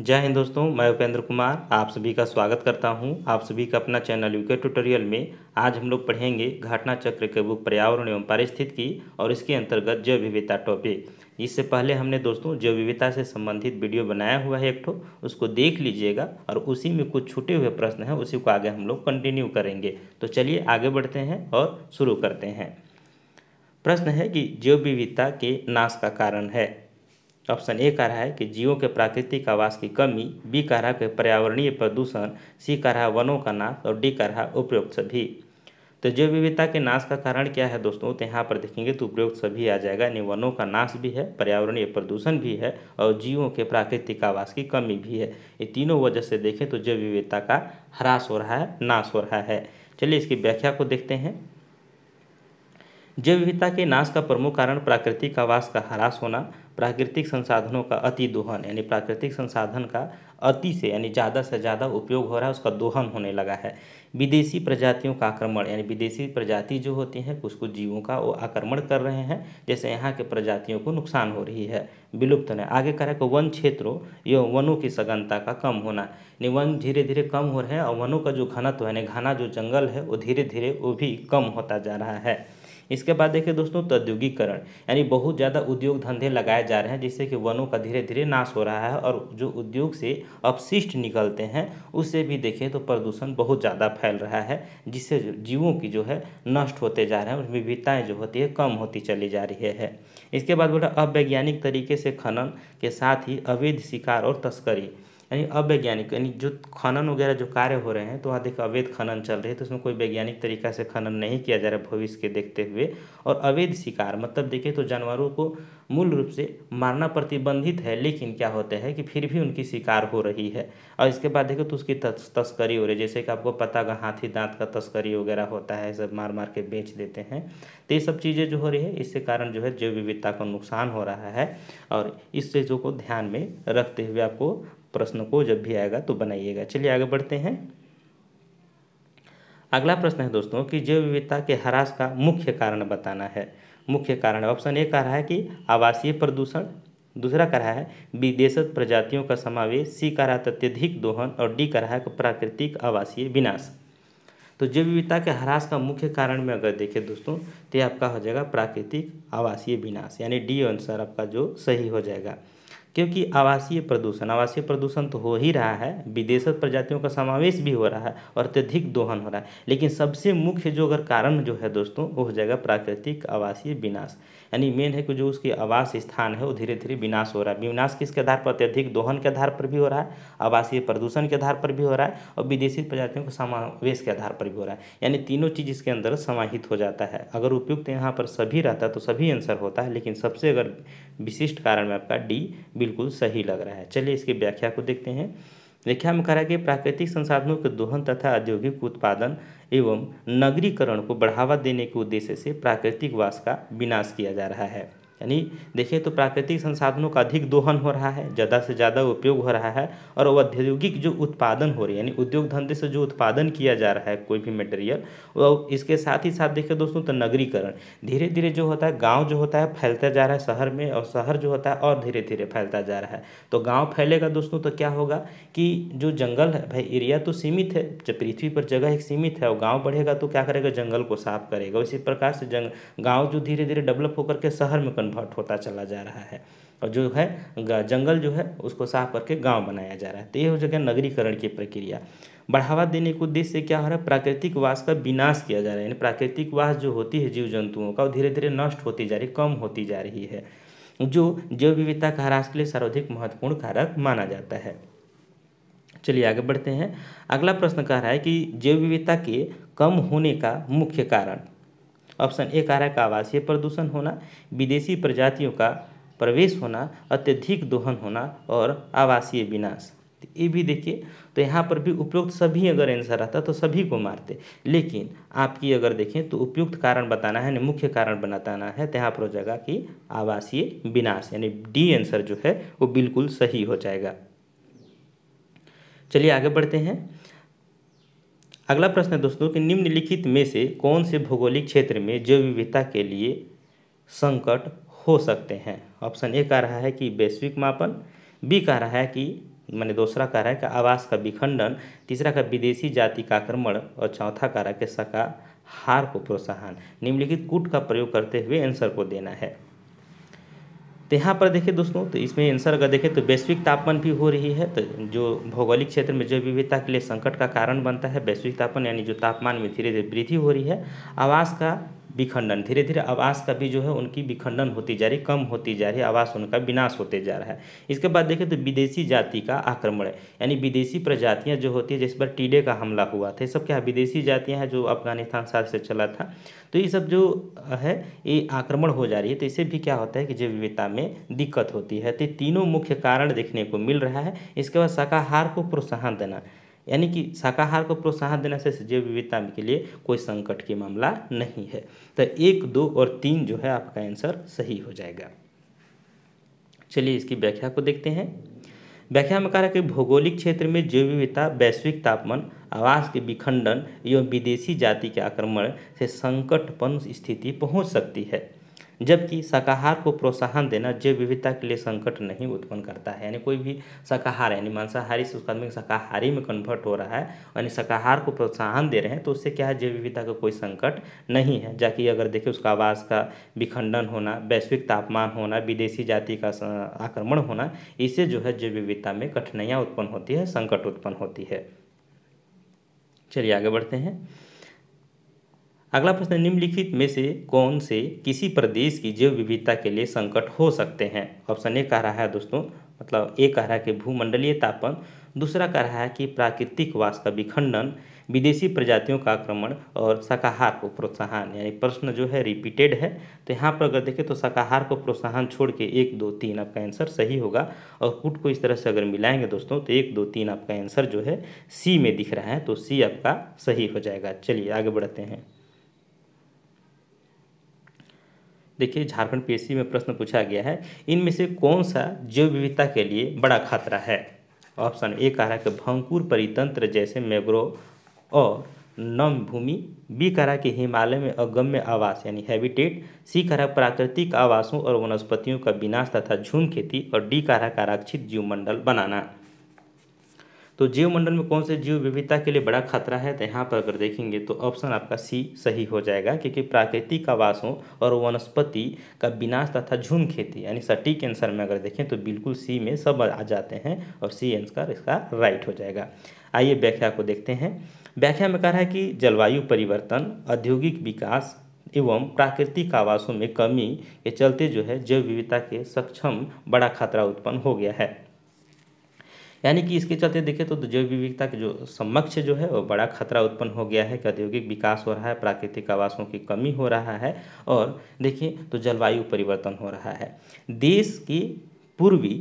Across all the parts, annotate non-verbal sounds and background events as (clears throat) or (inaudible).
जय हिंद दोस्तों मैं उपेंद्र कुमार आप सभी का स्वागत करता हूं आप सभी का अपना चैनल यूके ट्यूटोरियल में आज हम लोग पढ़ेंगे घटना चक्र के बुक पर्यावरण एवं पारिस्थितिकी और इसके अंतर्गत जैव विविधता टॉपिक इससे पहले हमने दोस्तों जैव विविधता से संबंधित वीडियो बनाया हुआ है एक ठो उसको देख लीजिएगा और उसी में कुछ छूटे हुए प्रश्न हैं उसी को आगे हम लोग कंटिन्यू करेंगे तो चलिए आगे बढ़ते हैं और शुरू करते हैं प्रश्न है कि जैव विविधता के नाश का कारण है ऑप्शन ए कह रहा है कि जीवों के प्राकृतिक आवास की कमी बी कह रहा है पर्यावरणीय प्रदूषण सी कह रहा है वनों का नाश और डी कह रहा है उपयुक्त सभी तो जैव विविधता के नाश का कारण क्या है दोस्तों तो यहाँ पर देखेंगे तो उपयुक्त सभी आ जाएगा यानी वनों का नाश भी है पर्यावरणीय प्रदूषण भी है और जीवों के प्राकृतिक आवास की कमी भी है ये तीनों वजह से देखें तो जैव विविधता का ह्रास हो रहा है नाश हो रहा है चलिए इसकी व्याख्या को देखते हैं जैव विविधता के नाश का प्रमुख कारण प्राकृतिक आवास का ह्रास होना प्राकृतिक संसाधनों का अति दोहन यानी प्राकृतिक संसाधन का अति से यानी ज़्यादा से ज़्यादा उपयोग हो रहा है उसका दोहन होने लगा है विदेशी प्रजातियों का आक्रमण यानी विदेशी प्रजाति जो होती हैं कुछ कुछ जीवों का वो आक्रमण कर रहे हैं जैसे यहाँ के प्रजातियों को नुकसान हो रही है विलुप्त होने आगे कह रहा है कि वन क्षेत्रों एवं वनों की सघनता का कम होना यानी वन धीरे धीरे कम हो रहे हैं और वनों का जो घनत्व यानी घना जो जंगल है वो धीरे धीरे वो भी कम होता जा रहा है इसके बाद देखिए दोस्तों प्रौद्योगिकरण यानी बहुत ज़्यादा उद्योग धंधे लगाए जा रहे हैं जिससे कि वनों का धीरे धीरे नाश हो रहा है और जो उद्योग से अपशिष्ट निकलते हैं उससे भी देखें तो प्रदूषण बहुत ज़्यादा फैल रहा है जिससे जीवों की जो है नष्ट होते जा रहे हैं और विविधताएँ जो होती है कम होती चली जा रही है इसके बाद बोला अवैज्ञानिक तरीके से खनन के साथ ही अवैध शिकार और तस्करी यानी अवैज्ञानिक यानी जो खनन वगैरह जो कार्य हो रहे हैं तो वहाँ देखो अवैध खनन चल रही है तो उसमें कोई वैज्ञानिक तरीका से खनन नहीं किया जा रहा है भविष्य के देखते हुए और अवैध शिकार मतलब देखिए तो जानवरों को मूल रूप से मारना प्रतिबंधित है लेकिन क्या होते हैं कि फिर भी उनकी शिकार हो रही है और इसके बाद देखो तो उसकी तस्करी हो रही है जैसे कि आपको पता होगा हाथी दांत का तस्करी वगैरह होता है सब मार मार के बेच देते हैं तो ये सब चीज़ें जो हो रही है इसके कारण जो है जैव विविधता का नुकसान हो रहा है और इस चीज़ों को ध्यान में रखते हुए आपको प्रश्न को जब भी आएगा तो बनाइएगा चलिए आगे बढ़ते हैं अगला प्रश्न है दोस्तों कि जैव विविधता के ह्रास का मुख्य कारण बताना है मुख्य कारण ऑप्शन ए कह रहा है कि आवासीय प्रदूषण दूसरा कह रहा है विदेशत प्रजातियों का समावेश सी कह रहा है अत्यधिक दोहन और डी कह रहा है प्राकृतिक आवासीय विनाश तो जैव विविधता के ह्रास का मुख्य कारण में अगर देखें दोस्तों तो ये आपका हो जाएगा प्राकृतिक आवासीय विनाश यानी डी आंसर आपका जो सही हो जाएगा क्योंकि आवासीय प्रदूषण आवासीय प्रदूषण तो हो ही रहा है विदेशी प्रजातियों का समावेश भी हो रहा है और अत्यधिक दोहन हो रहा है लेकिन सबसे मुख्य जो अगर कारण जो है दोस्तों वो हो जाएगा प्राकृतिक आवासीय विनाश यानी मेन है कि जो उसकी आवास स्थान है वो धीरे धीरे विनाश हो रहा है विनाश किसके आधार पर अत्यधिक दोहन के आधार पर भी हो रहा है आवासीय प्रदूषण के आधार पर भी हो रहा है और विदेशी प्रजातियों के समावेश के आधार पर भी हो रहा है यानी तीनों चीज़ इसके अंदर समाहित हो जाता है अगर उपयुक्त यहाँ पर सभी रहता तो सभी आंसर होता है लेकिन सबसे अगर विशिष्ट कारण में आपका डी बिल्कुल सही लग रहा है चलिए इसकी व्याख्या को देखते हैं व्याख्या में कहा गया प्राकृतिक संसाधनों के दोहन तथा औद्योगिक उत्पादन एवं नगरीकरण को बढ़ावा देने के उद्देश्य से प्राकृतिक वास का विनाश किया जा रहा है यानी देखिए तो प्राकृतिक संसाधनों का अधिक दोहन हो रहा है ज़्यादा से ज़्यादा उपयोग हो रहा है और औद्योगिक जो उत्पादन हो रही है यानी उद्योग धंधे से जो उत्पादन किया जा रहा है कोई भी मटेरियल वो इसके साथ ही साथ देखिए दोस्तों तो नगरीकरण धीरे धीरे जो होता है गाँव जो होता है फैलता जा रहा है शहर में और शहर जो होता है और धीरे धीरे फैलता जा रहा है तो गाँव फैलेगा दोस्तों तो क्या होगा कि जो जंगल है भाई एरिया तो सीमित है जब पृथ्वी पर जगह एक सीमित है और गाँव बढ़ेगा तो क्या करेगा जंगल को साफ करेगा इसी प्रकार से जंग गाँव जो धीरे धीरे डेवलप होकर के शहर में कन्वर्ट होता चला जा रहा है और जो है जंगल जो है उसको साफ करके गांव बनाया जा रहा है तो ये हो जाएगा नगरीकरण की प्रक्रिया बढ़ावा देने के उद्देश्य से क्या हो रहा है प्राकृतिक वास का विनाश किया जा रहा है यानी प्राकृतिक वास जो होती है जीव जंतुओं का वो धीरे धीरे नष्ट होती जा रही कम होती जा रही है जो जैव विविधता का ह्रास के लिए सर्वाधिक महत्वपूर्ण कारक माना जाता है चलिए आगे बढ़ते हैं अगला प्रश्न कह रहा है कि जैव विविधता के कम होने का मुख्य कारण ऑप्शन ए कह रहा है आवासीय प्रदूषण होना विदेशी प्रजातियों का प्रवेश होना अत्यधिक दोहन होना और आवासीय विनाश तो ये भी देखिए तो यहाँ पर भी उपयुक्त सभी अगर आंसर आता तो सभी को मारते लेकिन आपकी अगर देखें तो उपयुक्त कारण बताना है यानी मुख्य कारण बताना है तो यहाँ पर हो जाएगा कि आवासीय विनाश यानी डी आंसर जो है वो बिल्कुल सही हो जाएगा चलिए आगे बढ़ते हैं अगला प्रश्न है दोस्तों कि निम्नलिखित में से कौन से भौगोलिक क्षेत्र में जैव विविधता के लिए संकट हो सकते हैं ऑप्शन ए कह रहा है कि वैश्विक मापन बी कह रहा है कि मैंने दूसरा कह रहा है कि आवास का विखंडन तीसरा का विदेशी जाति का आक्रमण और चौथा कह रहा है कि सका हार को प्रोत्साहन निम्नलिखित कूट का प्रयोग करते हुए आंसर को देना है तो यहाँ पर देखें दोस्तों तो इसमें आंसर अगर देखें तो वैश्विक तापमान भी हो रही है तो जो भौगोलिक क्षेत्र में जैव विविधता के लिए संकट का कारण बनता है वैश्विक तापमान यानी जो तापमान में धीरे धीरे वृद्धि हो रही है आवास का विखंडन धीरे धीरे आवास का भी जो है उनकी विखंडन होती जा रही कम होती जा रही आवास उनका विनाश होते जा रहा है इसके बाद देखें तो विदेशी जाति का आक्रमण यानी विदेशी प्रजातियाँ जो होती है जिस पर टीडे का हमला हुआ था ये सब क्या विदेशी जातियाँ हैं जो अफगानिस्तान साथ से चला था तो ये सब जो है ये आक्रमण हो जा रही है तो इसे भी क्या होता है कि जैव विविधता में दिक्कत होती है तो तीनों मुख्य कारण देखने को मिल रहा है इसके बाद शाकाहार को प्रोत्साहन देना यानी कि शाकाहार को प्रोत्साहन देने से जैव विविधता के लिए कोई संकट की मामला नहीं है तो एक दो और तीन जो है आपका आंसर सही हो जाएगा चलिए इसकी व्याख्या को देखते हैं व्याख्या में कहा कि भौगोलिक क्षेत्र में जैव विविधता वैश्विक तापमान आवास के विखंडन एवं विदेशी जाति के आक्रमण से संकटपन्न स्थिति पहुंच सकती है जबकि शाकाहार को प्रोत्साहन देना जैव विविधता के लिए संकट नहीं उत्पन्न करता है यानी कोई भी शाकाहार यानी मांसाहारी से उसका आदमी शाकाहारी में कन्वर्ट हो रहा है यानी शाकाहार को प्रोत्साहन दे रहे हैं तो उससे क्या है जैव विविधता का कोई संकट नहीं है जबकि अगर देखें उसका आवास का विखंडन होना वैश्विक तापमान होना विदेशी जाति का आक्रमण होना इससे जो है जैव विविधता में कठिनाइयाँ उत्पन्न होती है संकट उत्पन्न होती है चलिए आगे बढ़ते हैं अगला प्रश्न निम्नलिखित में से कौन से किसी प्रदेश की जैव विविधता के लिए संकट हो सकते हैं ऑप्शन ए कह रहा है दोस्तों मतलब ए कह रहा है कि भूमंडलीय तापन दूसरा कह रहा है कि प्राकृतिक वास का विखंडन विदेशी प्रजातियों का आक्रमण और शाकाहार को प्रोत्साहन यानी प्रश्न जो है रिपीटेड है तो यहाँ पर अगर देखें तो शाकाहार को प्रोत्साहन छोड़ के एक दो तीन आपका आंसर सही होगा और कुट को इस तरह से अगर मिलाएंगे दोस्तों तो एक दो तीन आपका आंसर जो है सी में दिख रहा है तो सी आपका सही हो जाएगा चलिए आगे बढ़ते हैं देखिए झारखंड पी में प्रश्न पूछा गया है इनमें से कौन सा जैव विविधता के लिए बड़ा खतरा है ऑप्शन ए कह रहा है कि भंकुर परितंत्र जैसे मैग्रो और नम भूमि बी कह रहा है कि हिमालय में अगम्य आवास यानी हैबिटेट सी कह रहा है प्राकृतिक आवासों और वनस्पतियों का विनाश तथा झूम खेती और डी कह रहा है आरक्षित जीव मंडल बनाना तो जीवमंडल में कौन से जीव विविधता के लिए बड़ा खतरा है तो यहाँ पर अगर देखेंगे तो ऑप्शन आपका सी सही हो जाएगा क्योंकि प्राकृतिक आवासों और वनस्पति का विनाश तथा झूम खेती यानी सटीक आंसर में अगर देखें तो बिल्कुल सी में सब आ जाते हैं और सी आंसर इसका राइट हो जाएगा आइए व्याख्या को देखते हैं व्याख्या में कह रहा है कि जलवायु परिवर्तन औद्योगिक विकास एवं प्राकृतिक आवासों में कमी के चलते जो है जैव विविधता के सक्षम बड़ा खतरा उत्पन्न हो गया है यानी कि इसके चलते देखें तो जैव विविधता के जो समक्ष जो है वो बड़ा खतरा उत्पन्न हो गया है कि औद्योगिक विकास हो रहा है प्राकृतिक आवासों की कमी हो रहा है और देखिए तो जलवायु परिवर्तन हो रहा है देश की पूर्वी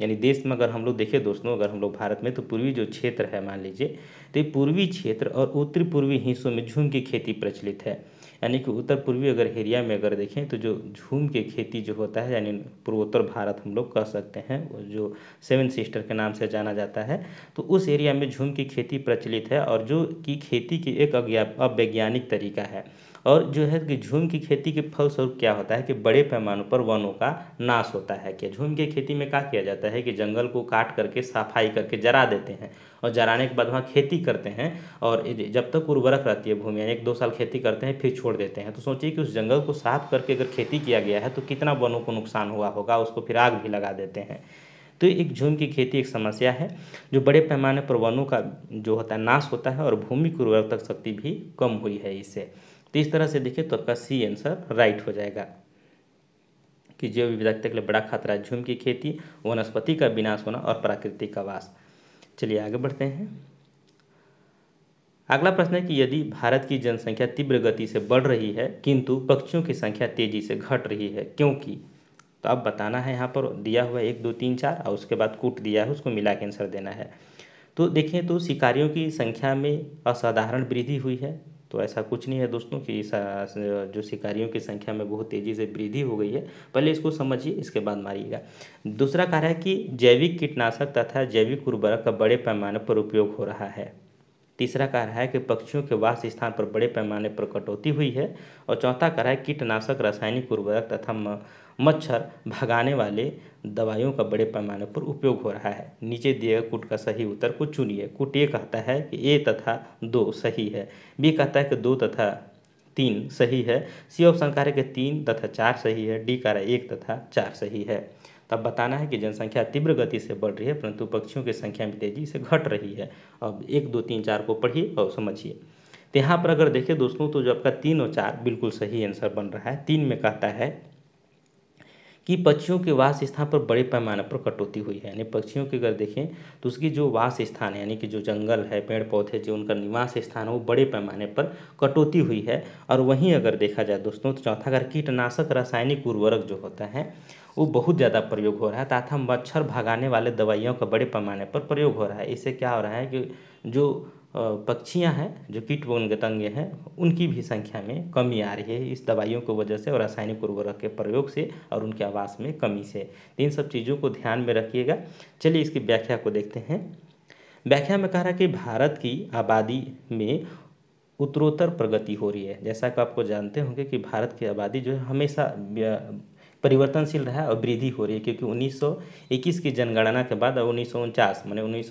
यानी देश में अगर हम लोग देखें दोस्तों अगर हम लोग भारत में तो पूर्वी जो क्षेत्र है मान लीजिए तो पूर्वी क्षेत्र और उत्तरी पूर्वी हिस्सों में झूम की खेती प्रचलित है यानी कि उत्तर पूर्वी अगर एरिया में अगर देखें तो जो झूम के खेती जो होता है यानी पूर्वोत्तर भारत हम लोग कह सकते हैं जो सेवन सिस्टर के नाम से जाना जाता है तो उस एरिया में झूम की खेती प्रचलित है और जो कि खेती की एक अवैज्ञानिक तरीका है और जो है कि झूम की खेती के फलस्वरूप क्या होता है कि बड़े पैमाने पर वनों का नाश होता है कि झूम की खेती में क्या किया जाता है कि जंगल को काट करके सफाई करके जरा देते हैं और जराने के बाद वहाँ खेती करते हैं और जब तक उर्वरक रहती है भूमि एक दो साल खेती करते हैं फिर छोड़ देते हैं तो सोचिए कि उस जंगल को साफ करके अगर खेती किया गया है तो कितना वनों को नुकसान हुआ होगा उसको फिर आग भी लगा देते हैं तो एक झूम की खेती एक समस्या है जो बड़े पैमाने पर वनों का जो होता है नाश होता है और भूमि की उर्वरक शक्ति भी कम हुई है इससे तो इस तरह से देखिए तो आपका सी आंसर राइट हो जाएगा कि जैव विविधता के लिए बड़ा खतरा है झूम की खेती वनस्पति का विनाश होना और प्राकृतिक वास चलिए आगे बढ़ते हैं अगला प्रश्न है कि यदि भारत की जनसंख्या तीव्र गति से बढ़ रही है किंतु पक्षियों की संख्या तेजी से घट रही है क्योंकि तो अब बताना है यहाँ पर दिया हुआ एक दो तीन चार और उसके बाद कूट दिया है उसको मिला के आंसर देना है तो देखें तो शिकारियों की संख्या में असाधारण वृद्धि हुई है तो ऐसा कुछ नहीं है दोस्तों कि जो शिकारियों की संख्या में बहुत तेज़ी से वृद्धि हो गई है पहले इसको समझिए इसके बाद मारिएगा दूसरा कारण है कि जैविक कीटनाशक तथा जैविक उर्वरक का बड़े पैमाने पर उपयोग हो रहा है तीसरा कह रहा है कि पक्षियों के वास स्थान पर बड़े पैमाने पर कटौती हुई है और चौथा कह रहा है कीटनाशक रासायनिक उर्वरक तथा मच्छर भगाने वाले दवाइयों का बड़े पैमाने पर उपयोग हो रहा है नीचे दिए गए कुट का सही उत्तर को चुनिए कुट ए कहता है कि ए तथा दो सही है बी कहता है कि दो तथा तीन सही है सी ऑप्शन कह रहे कि तीन तथा चार सही है डी कह रहा है एक तथा चार सही है तब बताना है कि जनसंख्या तीव्र गति से बढ़ रही है परंतु पक्षियों की संख्या में तेजी से घट रही है अब एक दो तीन चार को पढ़िए और समझिए तो यहाँ पर अगर देखें दोस्तों तो जो आपका तीन और चार बिल्कुल सही आंसर बन रहा है तीन में कहता है कि पक्षियों के वास स्थान पर बड़े पैमाने पर कटौती हुई है यानी पक्षियों के अगर देखें तो उसकी जो वास स्थान है यानी कि जो जंगल है पेड़ पौधे जो उनका निवास स्थान है वो बड़े पैमाने पर कटौती हुई है और वहीं अगर देखा जाए दोस्तों तो चौथा अगर कीटनाशक रासायनिक उर्वरक जो होता है वो बहुत ज़्यादा प्रयोग हो रहा है तथा मच्छर भगाने वाले दवाइयों का बड़े पैमाने पर प्रयोग हो रहा है इससे क्या हो रहा है कि जो पक्षियां हैं जो कीट वनगतंगे हैं उनकी भी संख्या में कमी आ रही है इस दवाइयों की वजह से और रासायनिक उर्वरक के प्रयोग से और उनके आवास में कमी से तो इन सब चीज़ों को ध्यान में रखिएगा चलिए इसकी व्याख्या को देखते हैं व्याख्या में कह रहा है कि भारत की आबादी में उत्तरोत्तर प्रगति हो रही है जैसा कि आपको जानते होंगे कि भारत की आबादी जो है हमेशा परिवर्तनशील रहा और वृद्धि हो रही है क्योंकि 1921 की जनगणना के बाद और उन्नीस मैंने उन्नीस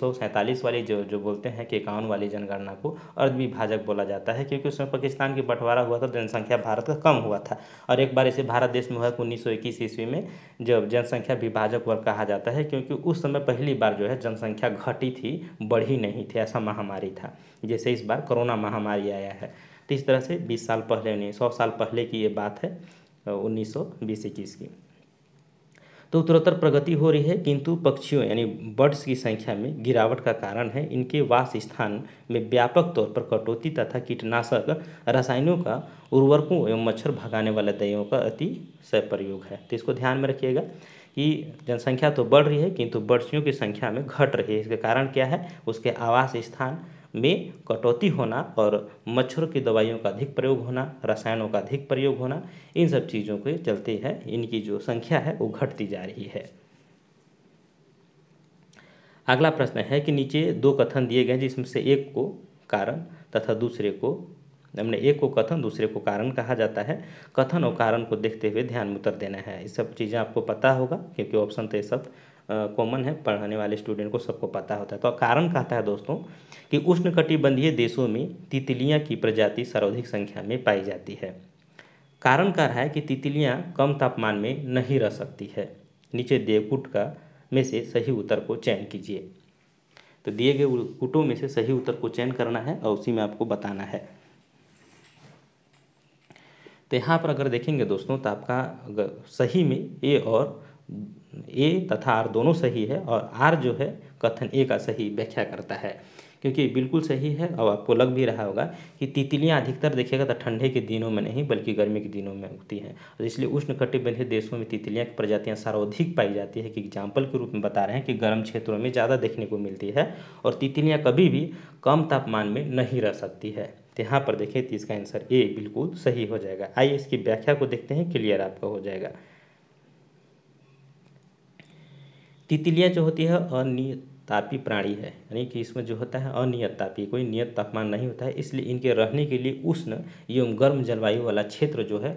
वाली जो जो बोलते हैं कि इक्यावन वाली जनगणना को अर्धविभाजक बोला जाता है क्योंकि उसमें पाकिस्तान की बंटवारा हुआ था जनसंख्या भारत का कम हुआ था और एक बार इसे भारत देश में हुआ कि उन्नीस ईस्वी में जब जनसंख्या विभाजक वर्ग कहा जाता है क्योंकि उस समय पहली बार जो है जनसंख्या घटी थी बढ़ी नहीं थी ऐसा महामारी था जैसे इस बार कोरोना महामारी आया है तो इस तरह से बीस साल पहले नहीं सौ साल पहले की ये बात है उन्नीस सौ बीस इक्कीस की तो उत्तरोत्तर प्रगति हो रही है किंतु पक्षियों यानी बर्ड्स की संख्या में गिरावट का कारण है इनके वास स्थान में व्यापक तौर पर कटौती तथा कीटनाशक रसायनों का उर्वरकों एवं मच्छर भगाने वाले दयों का अति प्रयोग है तो इसको ध्यान में रखिएगा कि जनसंख्या तो बढ़ रही है किंतु बर्ड्सियों की संख्या में घट रही है इसका कारण क्या है उसके आवास स्थान में कटौती होना और मच्छरों की दवाइयों का अधिक प्रयोग होना रसायनों का अधिक प्रयोग होना इन सब चीज़ों के चलते है इनकी जो संख्या है वो घटती जा रही है अगला प्रश्न है कि नीचे दो कथन दिए गए जिसमें से एक को कारण तथा दूसरे को हमने एक को कथन दूसरे को कारण कहा जाता है कथन और कारण को देखते हुए ध्यान में उतर देना है ये सब चीज़ें आपको पता होगा क्योंकि ऑप्शन तो ये सब कॉमन है पढ़ाने वाले स्टूडेंट को सबको पता होता है तो कारण कहता है दोस्तों कि उष्णकटिबंधीय देशों में तितलियाँ की प्रजाति सर्वाधिक संख्या में पाई जाती है कारण कह रहा है कि तितलियाँ कम तापमान में नहीं रह सकती है नीचे देवकुट का में से सही उत्तर को चयन कीजिए तो दिए गए कुटों में से सही उत्तर को चयन करना है और उसी में आपको बताना है तो यहाँ पर अगर देखेंगे दोस्तों तो आपका सही में ए और ए तथा आर दोनों सही है और आर जो है कथन ए का सही व्याख्या करता है क्योंकि बिल्कुल सही है और आपको लग भी रहा होगा कि तितलियाँ अधिकतर देखिएगा तो ठंडे के दिनों में नहीं बल्कि गर्मी के दिनों में उगती हैं और इसलिए उष्णकटिबंधीय देशों में तितलियां की प्रजातियाँ सर्वाधिक पाई जाती है कि एग्जाम्पल के रूप में बता रहे हैं कि गर्म क्षेत्रों में ज़्यादा देखने को मिलती है और तितलियाँ कभी भी कम तापमान में नहीं रह सकती है तो यहाँ पर देखें तो इसका आंसर ए बिल्कुल सही हो जाएगा आइए इसकी व्याख्या को देखते हैं क्लियर आपका हो जाएगा तितलियाँ जो होती है अनियत तापी प्राणी है यानी कि इसमें जो होता है अनियत तापी कोई नियत तापमान नहीं होता है इसलिए इनके रहने के लिए उष्ण एवं गर्म जलवायु वाला क्षेत्र जो है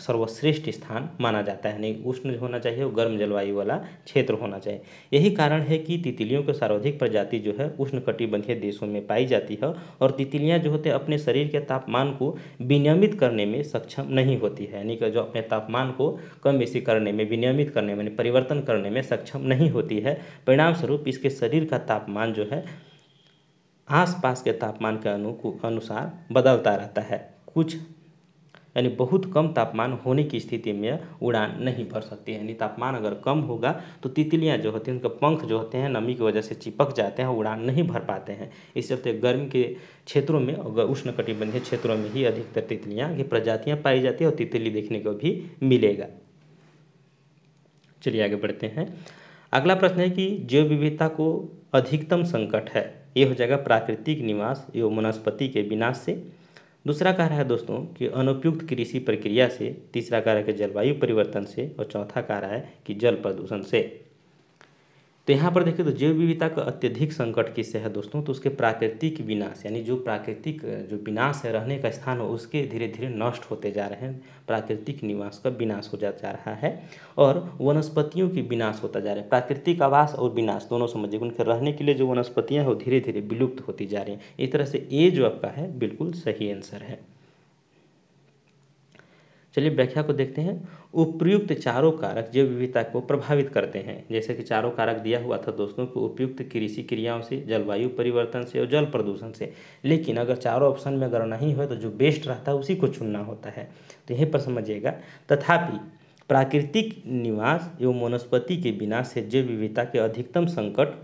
सर्वश्रेष्ठ स्थान माना जाता है यानी उष्ण होना चाहिए और गर्म जलवायु वाला क्षेत्र होना चाहिए यही कारण है कि तितलियों की सर्वाधिक प्रजाति जो है उष्ण कटिबंधीय देशों में पाई जाती है और तितलियां जो होते हैं अपने शरीर के तापमान को विनियमित करने में सक्षम नहीं होती है यानी कि जो अपने तापमान को कम बेसी करने में विनियमित करने में परिवर्तन करने में सक्षम नहीं होती है परिणामस्वरूप इसके शरीर का तापमान जो है आसपास के तापमान के अनुसार बदलता रहता है कुछ यानी बहुत कम तापमान होने की स्थिति में उड़ान नहीं भर सकती है यानी तापमान अगर कम होगा तो तितलियाँ जो होती हैं उनके पंख जो होते हैं नमी की वजह से चिपक जाते हैं उड़ान नहीं भर पाते हैं इस चलते गर्मी के क्षेत्रों में और उष्ण कटिबंधीय क्षेत्रों में ही अधिकतर तितलियाँ की प्रजातियाँ पाई जाती है और तितली देखने को भी मिलेगा चलिए आगे बढ़ते हैं अगला प्रश्न है कि जैव विविधता को अधिकतम संकट है ये हो जाएगा प्राकृतिक निवास एवं वनस्पति के विनाश से दूसरा कह रहा है दोस्तों कि अनुपयुक्त कृषि प्रक्रिया से तीसरा कह रहा है कि जलवायु परिवर्तन से और चौथा कह रहा है कि जल प्रदूषण से तो यहाँ पर देखें तो जैव विविधता का अत्यधिक संकट किससे है दोस्तों तो उसके प्राकृतिक विनाश यानी जो प्राकृतिक जो विनाश है रहने का स्थान हो उसके धीरे धीरे नष्ट होते जा रहे हैं प्राकृतिक निवास का विनाश हो जा रहा है और वनस्पतियों की विनाश होता जा रहा है प्राकृतिक आवास और विनाश दोनों समझिए उनके रहने के लिए जो वनस्पतियाँ हैं वो धीरे धीरे विलुप्त होती जा रही हैं इस तरह से ए जो आपका है बिल्कुल सही आंसर है चलिए व्याख्या को देखते हैं उपयुक्त चारों कारक जैव विविधता को प्रभावित करते हैं जैसे कि चारों कारक दिया हुआ था दोस्तों को उपयुक्त कृषि क्रियाओं से जलवायु परिवर्तन से और जल प्रदूषण से लेकिन अगर चारों ऑप्शन में अगर नहीं हो तो जो बेस्ट रहता है उसी को चुनना होता है तो यहीं पर समझिएगा तथापि प्राकृतिक निवास एवं वनस्पति के विनाश से जैव विविधता के अधिकतम संकट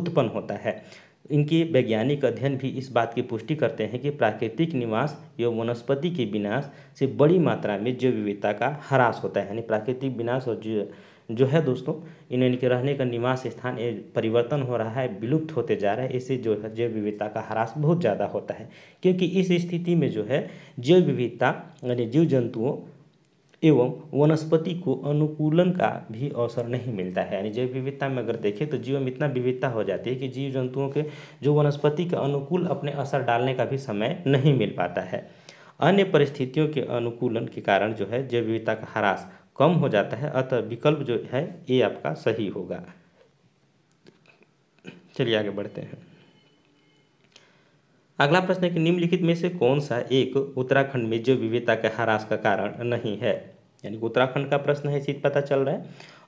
उत्पन्न होता है इनके वैज्ञानिक अध्ययन भी इस बात की पुष्टि करते हैं कि प्राकृतिक निवास एवं वनस्पति के विनाश से बड़ी मात्रा में जैव विविधता का ह्रास होता है यानी प्राकृतिक विनाश और जो जो है दोस्तों इन इनके रहने का निवास स्थान परिवर्तन हो रहा है विलुप्त होते जा रहा है इससे जो है जैव विविधता का ह्रास बहुत ज़्यादा होता है क्योंकि इस स्थिति में जो है जैव विविधता यानी जीव जंतुओं एवं वनस्पति को अनुकूलन का भी अवसर नहीं मिलता है यानी जैव विविधता में अगर देखें तो जीव में इतना विविधता हो जाती है कि जीव जंतुओं के जो वनस्पति के अनुकूल अपने असर डालने का भी समय नहीं मिल पाता है अन्य परिस्थितियों के अनुकूलन के कारण जो है जैव विविधता का ह्रास कम हो जाता है अतः विकल्प जो है ये आपका सही होगा चलिए आगे बढ़ते हैं अगला प्रश्न है कि निम्नलिखित में से कौन सा एक उत्तराखंड में जैव विविधता के ह्रास का कारण नहीं है यानी उत्तराखंड का प्रश्न है इसी पता चल रहा है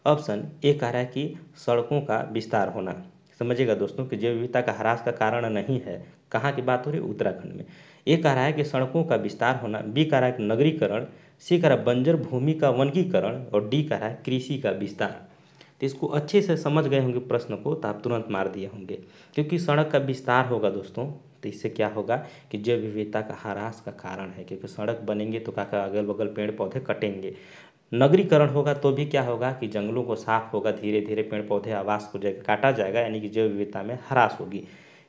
ऑप्शन ए कह रहा है कि सड़कों का विस्तार होना समझिएगा दोस्तों कि जैव विविधता का ह्रास का कारण नहीं है कहाँ की बात हो रही उत्तराखंड में ए कह रहा है कि सड़कों का विस्तार होना बी कह रहा है नगरीकरण सी कह रहा है बंजर भूमि का वनकीकरण और डी कह रहा है कृषि का विस्तार तो इसको अच्छे से समझ गए होंगे प्रश्न को तो आप तुरंत मार दिए होंगे क्योंकि सड़क का विस्तार होगा दोस्तों तो इससे क्या होगा कि जैव विविधता का ह्रास का कारण है क्योंकि सड़क बनेंगे तो क्या अगल बगल पेड़ पौधे कटेंगे नगरीकरण होगा तो भी क्या होगा कि जंगलों को साफ होगा धीरे धीरे पेड़ पौधे आवास को जाएगा काटा जाएगा यानी कि जैव विविधता में ह्रास होगी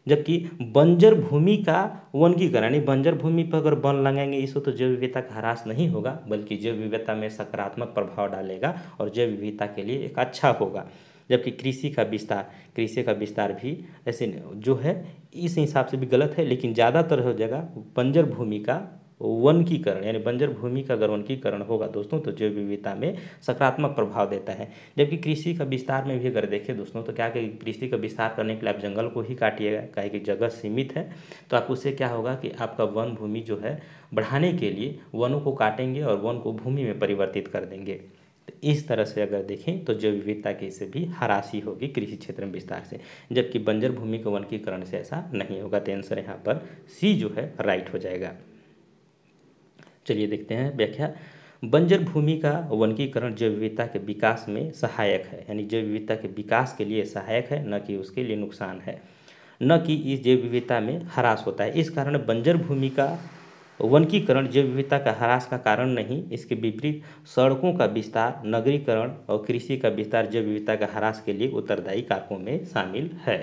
जबकि बंजर भूमि का वनगीकरण यानी बंजर भूमि पर अगर वन लगाएंगे इसे तो जैव विविधता का ह्रास नहीं होगा बल्कि जैव विविधता में सकारात्मक प्रभाव डालेगा और जैव विविधता के लिए एक अच्छा होगा जबकि कृषि का विस्तार कृषि का विस्तार भी ऐसे जो है इस हिसाब से भी गलत है लेकिन ज़्यादातर हो जगह बंजर भूमि का वनकीकरण यानी बंजर भूमि का अगर वनकीकरण होगा दोस्तों तो जैव विविधता में सकारात्मक प्रभाव देता है जबकि कृषि का विस्तार में भी अगर देखें दोस्तों तो क्या कि कृषि का विस्तार करने के लिए आप जंगल को ही काटिएगा कहे कि जगह सीमित है तो आप उससे क्या होगा कि आपका वन भूमि जो है बढ़ाने के लिए वनों को काटेंगे और वन को भूमि में परिवर्तित कर देंगे इस तरह से अगर देखें तो जैव विविधता की इससे भी हरासी होगी कृषि क्षेत्र में विस्तार से जबकि बंजर भूमि के वनकीकरण से ऐसा नहीं होगा तो आंसर यहाँ पर सी जो है राइट हो जाएगा चलिए देखते हैं व्याख्या बंजर भूमि का वनकीकरण जैव विविधता के विकास में सहायक है यानी जैव विविधता के विकास के लिए सहायक है न कि उसके लिए नुकसान है न कि इस जैव विविधता में ह्रास होता है इस कारण बंजर भूमि का वनकीकरण जैव विविधता का ह्रास का कारण नहीं इसके विपरीत सड़कों का विस्तार नगरीकरण और कृषि का विस्तार जैव विविधता का ह्रास के लिए उत्तरदायी कारकों में शामिल है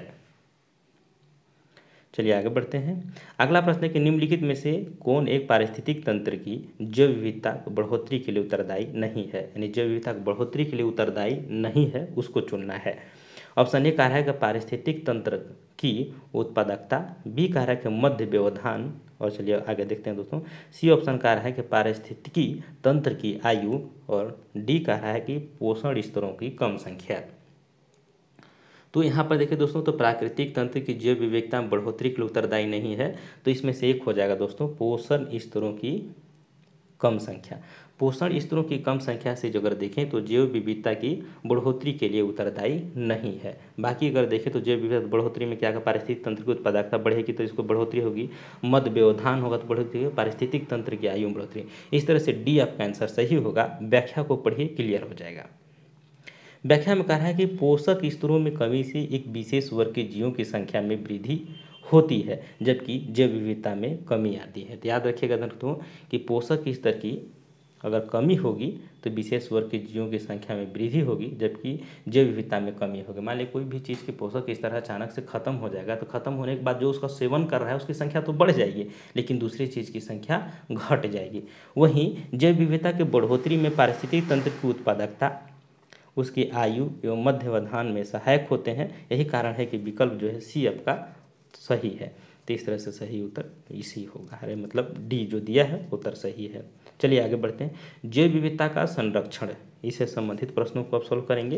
चलिए आगे बढ़ते हैं अगला प्रश्न है कि निम्नलिखित में से कौन एक पारिस्थितिक तंत्र की जैव विविधता बढ़ोतरी के लिए उत्तरदायी नहीं है यानी जैव विविधता बढ़ोतरी के लिए उत्तरदायी नहीं है उसको चुनना है ऑप्शन ए कह रहा है कि पारिस्थितिक तंत्र की उत्पादकता बी कह रहा है कि मध्य व्यवधान और चलिए आगे देखते हैं दोस्तों सी ऑप्शन का रहा है कि पारिस्थितिकी तंत्र की आयु और डी का रहा है कि पोषण स्तरों की कम संख्या तो यहाँ पर देखिए दोस्तों तो प्राकृतिक तंत्र की जैव विविधता में बढ़ोतरी के लिए उत्तरदायी नहीं है तो इसमें से एक हो जाएगा दोस्तों पोषण स्तरों की कम संख्या पोषण स्तरों की कम संख्या से जो अगर देखें तो जैव विविधता की बढ़ोतरी के लिए उत्तरदायी नहीं है बाकी अगर देखें तो जैव विविधता बढ़ोतरी में क्या पारिस्थितिक तंत्र की उत्पादकता बढ़ेगी तो इसको बढ़ोतरी होगी मद व्यवधान होगा तो बढ़ोतरी होगी पारिस्थितिक तंत्र की आयु बढ़ोतरी इस तरह से डी आपका आंसर सही होगा व्याख्या को पढ़िए क्लियर हो जाएगा व्याख्या में कह रहा है कि पोषक स्तरों में कमी से एक विशेष वर्ग के जीवों की संख्या में वृद्धि होती है जबकि जैव विविधता में कमी आती है तो याद रखिएगा दोस्तों कि पोषक स्तर की अगर कमी होगी तो विशेष वर्ग के जीवों की संख्या में वृद्धि होगी जबकि जैव विविधता में कमी होगी मान लीजिए कोई भी चीज़ के पोषक इस तरह अचानक से खत्म हो जाएगा तो खत्म होने के बाद जो उसका सेवन कर रहा है उसकी संख्या तो बढ़ जाएगी लेकिन दूसरी चीज़ की संख्या घट जाएगी वहीं जैव विविधता के बढ़ोतरी में पारिस्थितिक तंत्र की उत्पादकता उसकी आयु एवं मध्यवधान में सहायक होते हैं यही कारण है कि विकल्प जो है सी आपका सही है तो इस तरह से सही उत्तर इसी होगा अरे मतलब डी जो दिया है उत्तर सही है चलिए आगे बढ़ते हैं जैव विविधता का संरक्षण इससे संबंधित प्रश्नों को आप सॉल्व करेंगे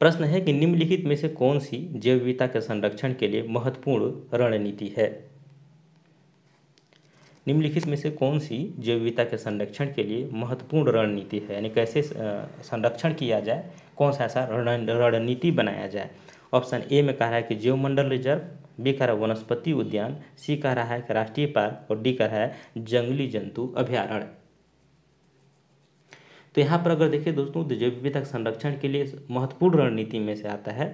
प्रश्न है कि निम्नलिखित में से कौन सी जैव विविधता के संरक्षण के लिए महत्वपूर्ण रणनीति है निम्नलिखित में से कौन सी जैव विविधता के संरक्षण के लिए महत्वपूर्ण रणनीति है यानी कैसे संरक्षण किया जाए कौन सा ऐसा रणनीति बनाया जाए ऑप्शन ए में कहा है कि जैव मंडल रिजर्व बी कह रहा वनस्पति उद्यान सी कह रहा है राष्ट्रीय पार्क और डी कह रहा है जंगली जंतु अभ्यारण्य तो यहाँ पर अगर देखिए दोस्तों जैव विविधता संरक्षण के लिए महत्वपूर्ण रणनीति में से आता है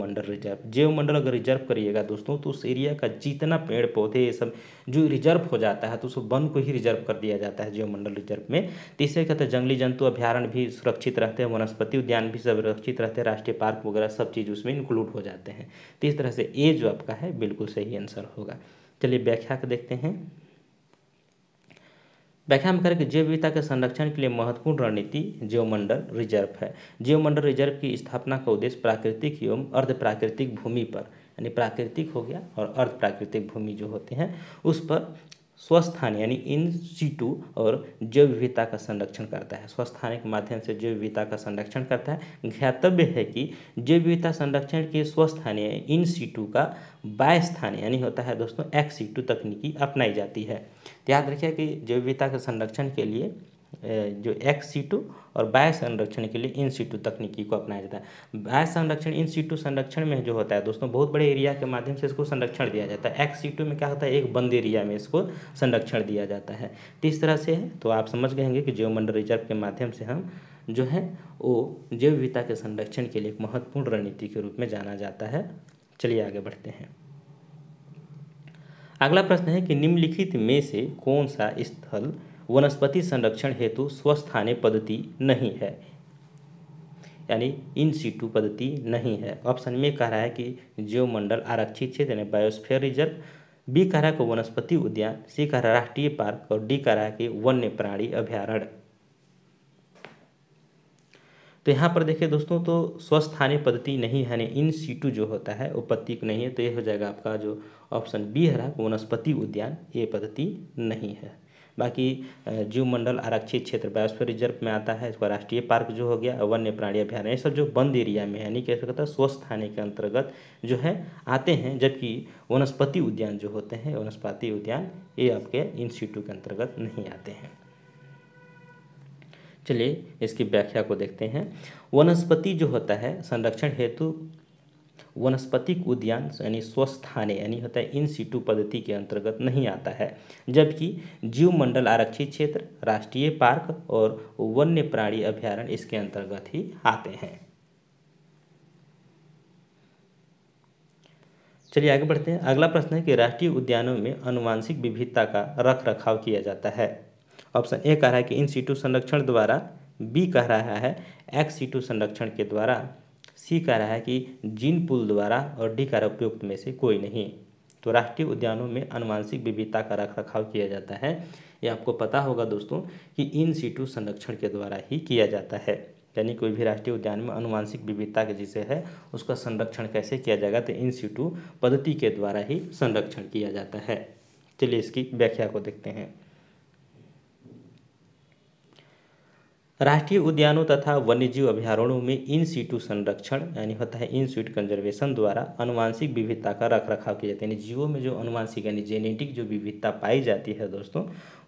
मंडल रिजर्व मंडल अगर रिजर्व करिएगा दोस्तों तो उस एरिया का जितना पेड़ पौधे ये सब जो रिजर्व हो जाता है तो उस वन को ही रिजर्व कर दिया जाता है मंडल रिजर्व में तो इसे कहते हैं जंगली जंतु अभ्यारण्य भी सुरक्षित रहते हैं वनस्पति उद्यान भी सुरक्षित रहते हैं राष्ट्रीय पार्क वगैरह सब चीज़ उसमें इंक्लूड हो जाते हैं तो इस तरह से ए जो आपका है बिल्कुल सही आंसर होगा चलिए व्याख्या को देखते हैं व्याख्या हम करें कि जैव विविधता के संरक्षण के लिए महत्वपूर्ण रणनीति जीवमंडल रिजर्व है जीवमंडल रिजर्व की स्थापना का उद्देश्य प्राकृतिक एवं अर्ध प्राकृतिक भूमि पर यानी प्राकृतिक हो गया और अर्ध प्राकृतिक भूमि जो होते हैं उस पर स्वस्थान यानी इन सीटू और जैव विविधता का संरक्षण करता है स्वस्थान के माध्यम से जैव विविधता का संरक्षण करता है ज्ञातव्य है कि जैव विविधता संरक्षण के स्वस्थान इन सीटू का बाय स्थान यानी होता है दोस्तों एक्स सीटू तकनीकी अपनाई जाती है याद रखिए कि जैव विविधता के संरक्षण के लिए जो एक्स सीटू और बाय संरक्षण के लिए इन सीटू तकनीकी को अपनाया जाता है बाय संरक्षण इन सीटू संरक्षण में जो होता है दोस्तों बहुत बड़े एरिया के माध्यम से इसको संरक्षण दिया जाता है एक्स सीटू में क्या होता है एक बंद एरिया में इसको संरक्षण दिया जाता है तो इस तरह से है तो आप समझ गए होंगे कि मंडल रिजर्व के माध्यम से हम जो है वो जैव विविधता के संरक्षण के लिए एक महत्वपूर्ण रणनीति के रूप में जाना जाता है चलिए आगे बढ़ते हैं अगला प्रश्न है कि निम्नलिखित में से कौन सा स्थल वनस्पति संरक्षण हेतु स्वस्थाने पद्धति नहीं है यानी इन सीटू पद्धति नहीं है ऑप्शन में कह रहा है कि जो मंडल आरक्षित क्षेत्र यानी बायोस्फेयर रिजर्व बी कह रहा है कि वनस्पति उद्यान सी कह रहा है राष्ट्रीय पार्क और डी कह रहा है कि वन्य प्राणी अभ्यारण्य तो यहाँ पर देखिए दोस्तों तो स्वस्थानी पद्धति नहीं है इन सीटू जो होता है वो पत्ती नहीं है तो ये हो जाएगा आपका जो ऑप्शन बी है वनस्पति उद्यान ये पद्धति नहीं है बाकी जीवमंडल आरक्षित क्षेत्र बायोस्फीयर रिजर्व में आता है इसका राष्ट्रीय पार्क जो हो गया वन्य प्राणी अभ्यारण्य सब जो बंद एरिया में यानी कह सकता है स्वस्थ थाने के अंतर्गत जो है आते हैं जबकि वनस्पति उद्यान जो होते हैं वनस्पति उद्यान ये आपके इंस्टीट्यूट के अंतर्गत नहीं आते हैं चलिए इसकी व्याख्या को देखते हैं वनस्पति जो होता है संरक्षण हेतु वनस्पतिक उद्यान यानी स्वस्थाने यानी होता है इन सीटू पद्धति के अंतर्गत नहीं आता है जबकि जीव मंडल आरक्षित क्षेत्र राष्ट्रीय पार्क और वन्य प्राणी अभ्यारण्य इसके अंतर्गत ही आते हैं चलिए आगे बढ़ते हैं अगला प्रश्न है कि राष्ट्रीय उद्यानों में अनुवांशिक विविधता का रख रखाव किया जाता है ऑप्शन ए कह रहा है कि इन सीटू संरक्षण द्वारा बी कह रहा है एक्स सीटू संरक्षण के द्वारा सी कह रहा है कि जीन पुल द्वारा और डी का उपयुक्त में से कोई नहीं तो राष्ट्रीय उद्यानों में अनुवांशिक विविधता का रख रखाव किया जाता है ये आपको पता होगा दोस्तों कि इन सीटू संरक्षण के द्वारा ही किया जाता है यानी कोई भी राष्ट्रीय उद्यान में अनुवांशिक विविधता के जिसे है उसका संरक्षण कैसे किया जाएगा तो इन सीटू पद्धति के द्वारा ही संरक्षण किया जाता है चलिए इसकी व्याख्या को देखते हैं राष्ट्रीय उद्यानों तथा वन्यजीव अभ्यारण्यों में इन सीटू संरक्षण यानी होता है इन सीट कंजर्वेशन द्वारा अनुवांशिक विविधता का रख रखाव किया जाता है यानी जीवों में जो अनुवांशिक यानी जेनेटिक जो विविधता पाई जाती है दोस्तों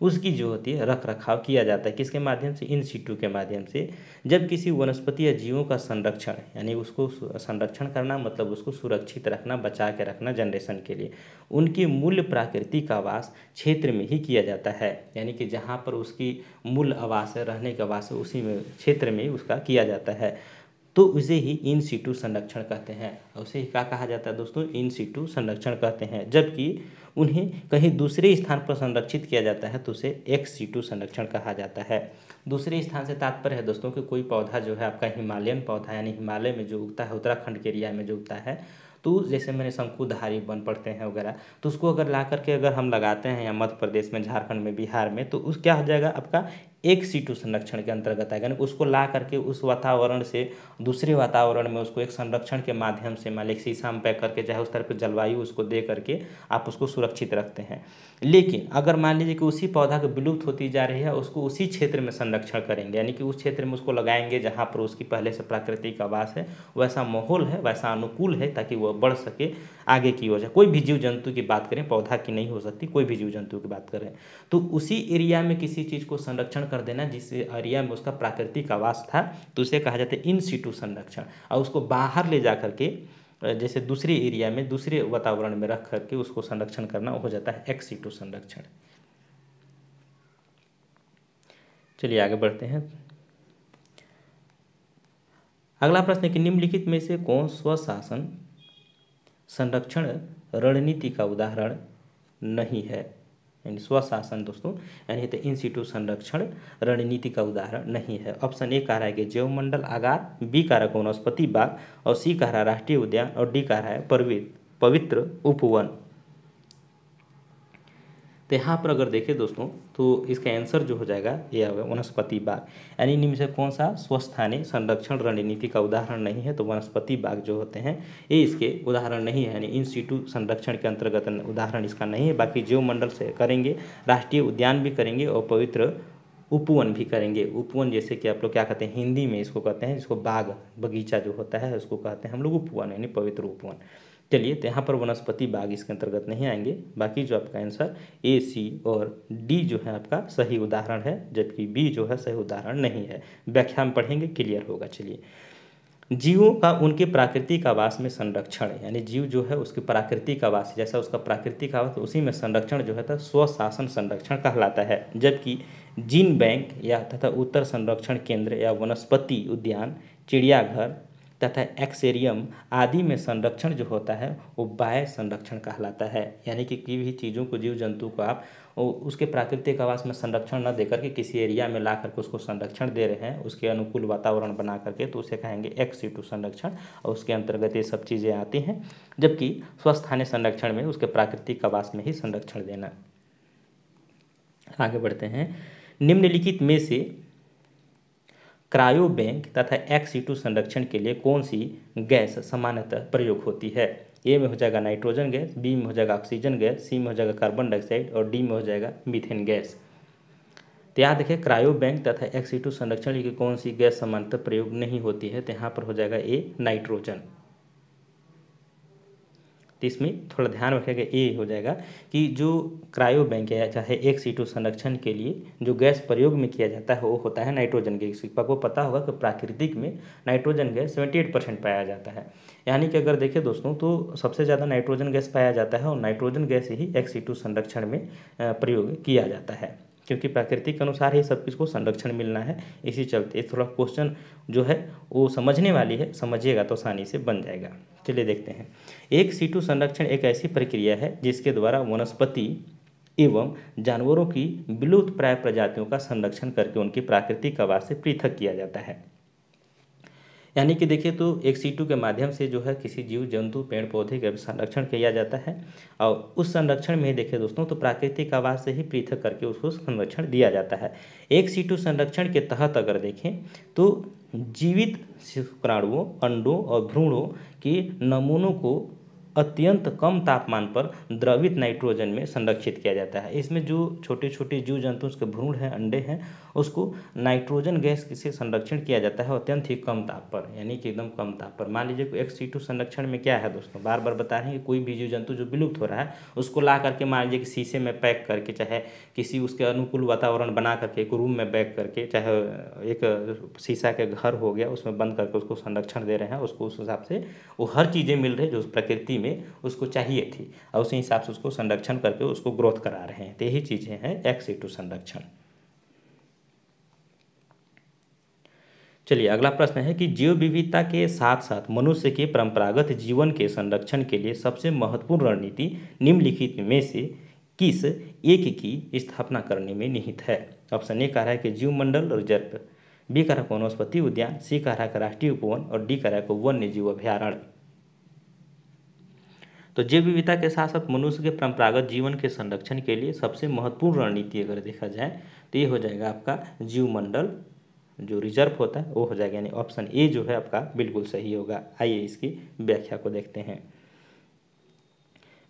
उसकी जो होती है रख रखाव किया जाता है किसके माध्यम से इन सीटू के माध्यम से जब किसी वनस्पति या जीवों का संरक्षण यानी उसको संरक्षण करना मतलब उसको सुरक्षित रखना बचा के रखना जनरेशन के लिए उनके मूल प्राकृतिक आवास क्षेत्र में ही किया जाता है यानी कि जहाँ पर उसकी मूल आवास रहने का आवास उसी में क्षेत्र में उसका किया जाता है तो उसे ही इन सीटू संरक्षण कहते हैं उसे ही क्या कहा जाता है दोस्तों इन सीटू संरक्षण कहते हैं जबकि उन्हें कहीं दूसरे स्थान पर संरक्षित किया जाता है तो उसे एक्स सीटू संरक्षण कहा जाता है दूसरे स्थान से तात्पर्य है दोस्तों कि कोई पौधा जो है आपका हिमालयन पौधा यानी हिमालय में जो उगता है उत्तराखंड के एरिया में जो उगता है तो जैसे मैंने शंकुधारी बन पड़ते हैं वगैरह तो उसको अगर ला करके अगर हम लगाते हैं या मध्य प्रदेश में झारखंड में बिहार में तो उस क्या हो जाएगा आपका एक सीटू संरक्षण के अंतर्गत आएगा यानी उसको ला करके उस वातावरण से दूसरे वातावरण में उसको एक संरक्षण के माध्यम से मान लीजिए शीशा में पैक करके चाहे उस तरह पर जलवायु उसको दे करके आप उसको सुरक्षित रखते हैं लेकिन अगर मान लीजिए कि उसी पौधा की विलुप्त होती जा रही है उसको उसी क्षेत्र में संरक्षण करेंगे यानी कि उस क्षेत्र में उसको लगाएंगे जहाँ पर उसकी पहले से प्राकृतिक आवास है वैसा माहौल है वैसा अनुकूल है ताकि वह बढ़ सके आगे की वजह कोई भी जीव जंतु की बात करें पौधा की नहीं हो सकती कोई भी जीव जंतु की बात करें तो उसी एरिया में किसी चीज़ को संरक्षण कर देना जिस एरिया में उसका प्राकृतिक आवास था तो उसे कहा जाता है इन सीटू संरक्षण और उसको बाहर ले जा करके जैसे दूसरे एरिया में दूसरे वातावरण में रख करके उसको संरक्षण करना हो जाता है एक्स सीटू संरक्षण चलिए आगे बढ़ते हैं अगला प्रश्न है कि निम्नलिखित में से कौन स्वशासन संरक्षण रणनीति का उदाहरण नहीं है यानी स्वशासन दोस्तों यानी तो इन सीटू संरक्षण रणनीति का उदाहरण नहीं है ऑप्शन ए कह रहा है कि मंडल आगार बी कह रहा है वनस्पति बाग और सी कह रहा है राष्ट्रीय उद्यान और डी कह रहा है पवित्र उपवन तो यहाँ पर अगर देखें दोस्तों तो इसका आंसर जो हो जाएगा ये होगा वनस्पति बाग यानी इनमें से कौन सा स्वस्थानी संरक्षण रणनीति का उदाहरण नहीं है तो वनस्पति बाग जो होते हैं ये इसके उदाहरण नहीं है यानी इन सीटू संरक्षण के अंतर्गत उदाहरण इसका नहीं है बाकी जीव मंडल से करेंगे राष्ट्रीय उद्यान भी करेंगे और पवित्र उपवन भी करेंगे उपवन जैसे कि आप लोग क्या कहते हैं हिंदी में इसको कहते हैं इसको बाग बगीचा जो होता है उसको कहते हैं हम लोग उपवन यानी पवित्र उपवन चलिए तो यहाँ पर वनस्पति बाग इसके अंतर्गत नहीं आएंगे बाकी जो आपका आंसर ए सी और डी जो है आपका सही उदाहरण है जबकि बी जो है सही उदाहरण नहीं है व्याख्या में पढ़ेंगे क्लियर होगा चलिए जीवों का उनके प्राकृतिक आवास में संरक्षण यानी जीव जो है उसके प्राकृतिक आवास जैसा उसका प्राकृतिक आवास तो उसी में संरक्षण जो है था स्वशासन संरक्षण कहलाता है जबकि जीन बैंक या तथा उत्तर संरक्षण केंद्र या वनस्पति उद्यान चिड़ियाघर तथा एक्सेरियम आदि में संरक्षण जो होता है वो बाह्य संरक्षण कहलाता है यानी कि किसी भी चीज़ों को जीव जंतु को आप उसके प्राकृतिक आवास में संरक्षण न देकर के किसी एरिया में ला करके उसको संरक्षण दे रहे हैं उसके अनुकूल वातावरण बना करके तो उसे कहेंगे एक्स टू संरक्षण और उसके अंतर्गत ये सब चीज़ें आती हैं जबकि स्वस्थानीय संरक्षण में उसके प्राकृतिक आवास में ही संरक्षण देना आगे बढ़ते हैं निम्नलिखित में से क्रायो बैंक तथा एक्सीटू e संरक्षण के लिए कौन सी गैस सामान्यतः प्रयोग होती है ए में हो जाएगा नाइट्रोजन गैस बी में हो जाएगा ऑक्सीजन गैस सी में हो जाएगा कार्बन डाइऑक्साइड और डी में हो जाएगा मीथेन गैस तो यहाँ देखिए क्रायो बैंक तथा एक्सीटू e संरक्षण की कौन सी गैस सामान्यतः प्रयोग नहीं होती है तो यहाँ पर हो जाएगा ए नाइट्रोजन तो इसमें थोड़ा ध्यान रखेगा ये हो जाएगा कि जो क्रायो बैंक है चाहे एक सीटू संरक्षण के लिए जो गैस प्रयोग में किया जाता है वो होता है नाइट्रोजन गैस आपको पता होगा कि प्राकृतिक में नाइट्रोजन गैस सेवेंटी एट परसेंट पाया जाता है यानी कि अगर देखें दोस्तों तो सबसे ज़्यादा नाइट्रोजन गैस पाया जाता है और नाइट्रोजन गैस ही एक संरक्षण में प्रयोग किया जाता है क्योंकि प्राकृतिक के अनुसार ही सब किसको संरक्षण मिलना है इसी चलते थोड़ा क्वेश्चन जो है वो समझने वाली है समझिएगा तो आसानी से बन जाएगा चलिए देखते हैं एक सीटू संरक्षण एक ऐसी प्रक्रिया है जिसके द्वारा वनस्पति एवं जानवरों की विलुप्त प्राय प्रजातियों का संरक्षण करके उनकी प्राकृतिक आवास से पृथक किया जाता है यानी कि देखिए तो एक सीटू के माध्यम से जो है किसी जीव जंतु पेड़ पौधे का संरक्षण किया जाता है और उस संरक्षण में देखिए दोस्तों तो प्राकृतिक आवास से ही पृथक करके उसको संरक्षण दिया जाता है एक सीटू संरक्षण के तहत अगर देखें तो जीवित शुक्राणुओं अंडों और भ्रूणों के नमूनों को अत्यंत कम तापमान पर द्रवित नाइट्रोजन में संरक्षित किया जाता है इसमें जो छोटे छोटे जीव जंतु उसके भ्रूण हैं अंडे हैं उसको नाइट्रोजन गैस से संरक्षण किया जाता है अत्यंत ही कम ताप पर यानी कि एकदम कम ताप पर मान लीजिए एक सी संरक्षण में क्या है दोस्तों बार बार बता रहे हैं कि कोई भी जीव जंतु जो विलुप्त हो रहा है उसको ला करके मान लीजिए कि शीशे में पैक करके चाहे किसी उसके अनुकूल वातावरण बना करके एक रूम में पैक करके चाहे एक शीशा के घर हो गया उसमें बंद करके उसको संरक्षण दे रहे हैं उसको उस हिसाब से वो हर चीज़ें मिल रही है जो प्रकृति में उसको चाहिए थी और उसी हिसाब से उसको संरक्षण करके उसको ग्रोथ करा रहे हैं तो यही चीज़ें हैं एक्स टू संरक्षण चलिए अगला प्रश्न है कि जीव विविधता के साथ साथ मनुष्य के परंपरागत जीवन के संरक्षण के लिए सबसे महत्वपूर्ण रणनीति निम्नलिखित में से किस एक की स्थापना करने में निहित है ऑप्शन ए कह रहा है कि जीव मंडल रिजर्व बी कह रहा है वनस्पति उद्यान सी कह रहा है राष्ट्रीय उपवन और डी कह रहा है वन्य जीव अभ्यारण्य तो जैव विविधता के साथ साथ मनुष्य के परंपरागत जीवन के संरक्षण के लिए सबसे महत्वपूर्ण रणनीति अगर देखा जाए तो ये हो जाएगा आपका जीवमंडल जो रिजर्व होता है वो हो जाएगा यानी ऑप्शन ए जो है आपका बिल्कुल सही होगा आइए इसकी व्याख्या को देखते हैं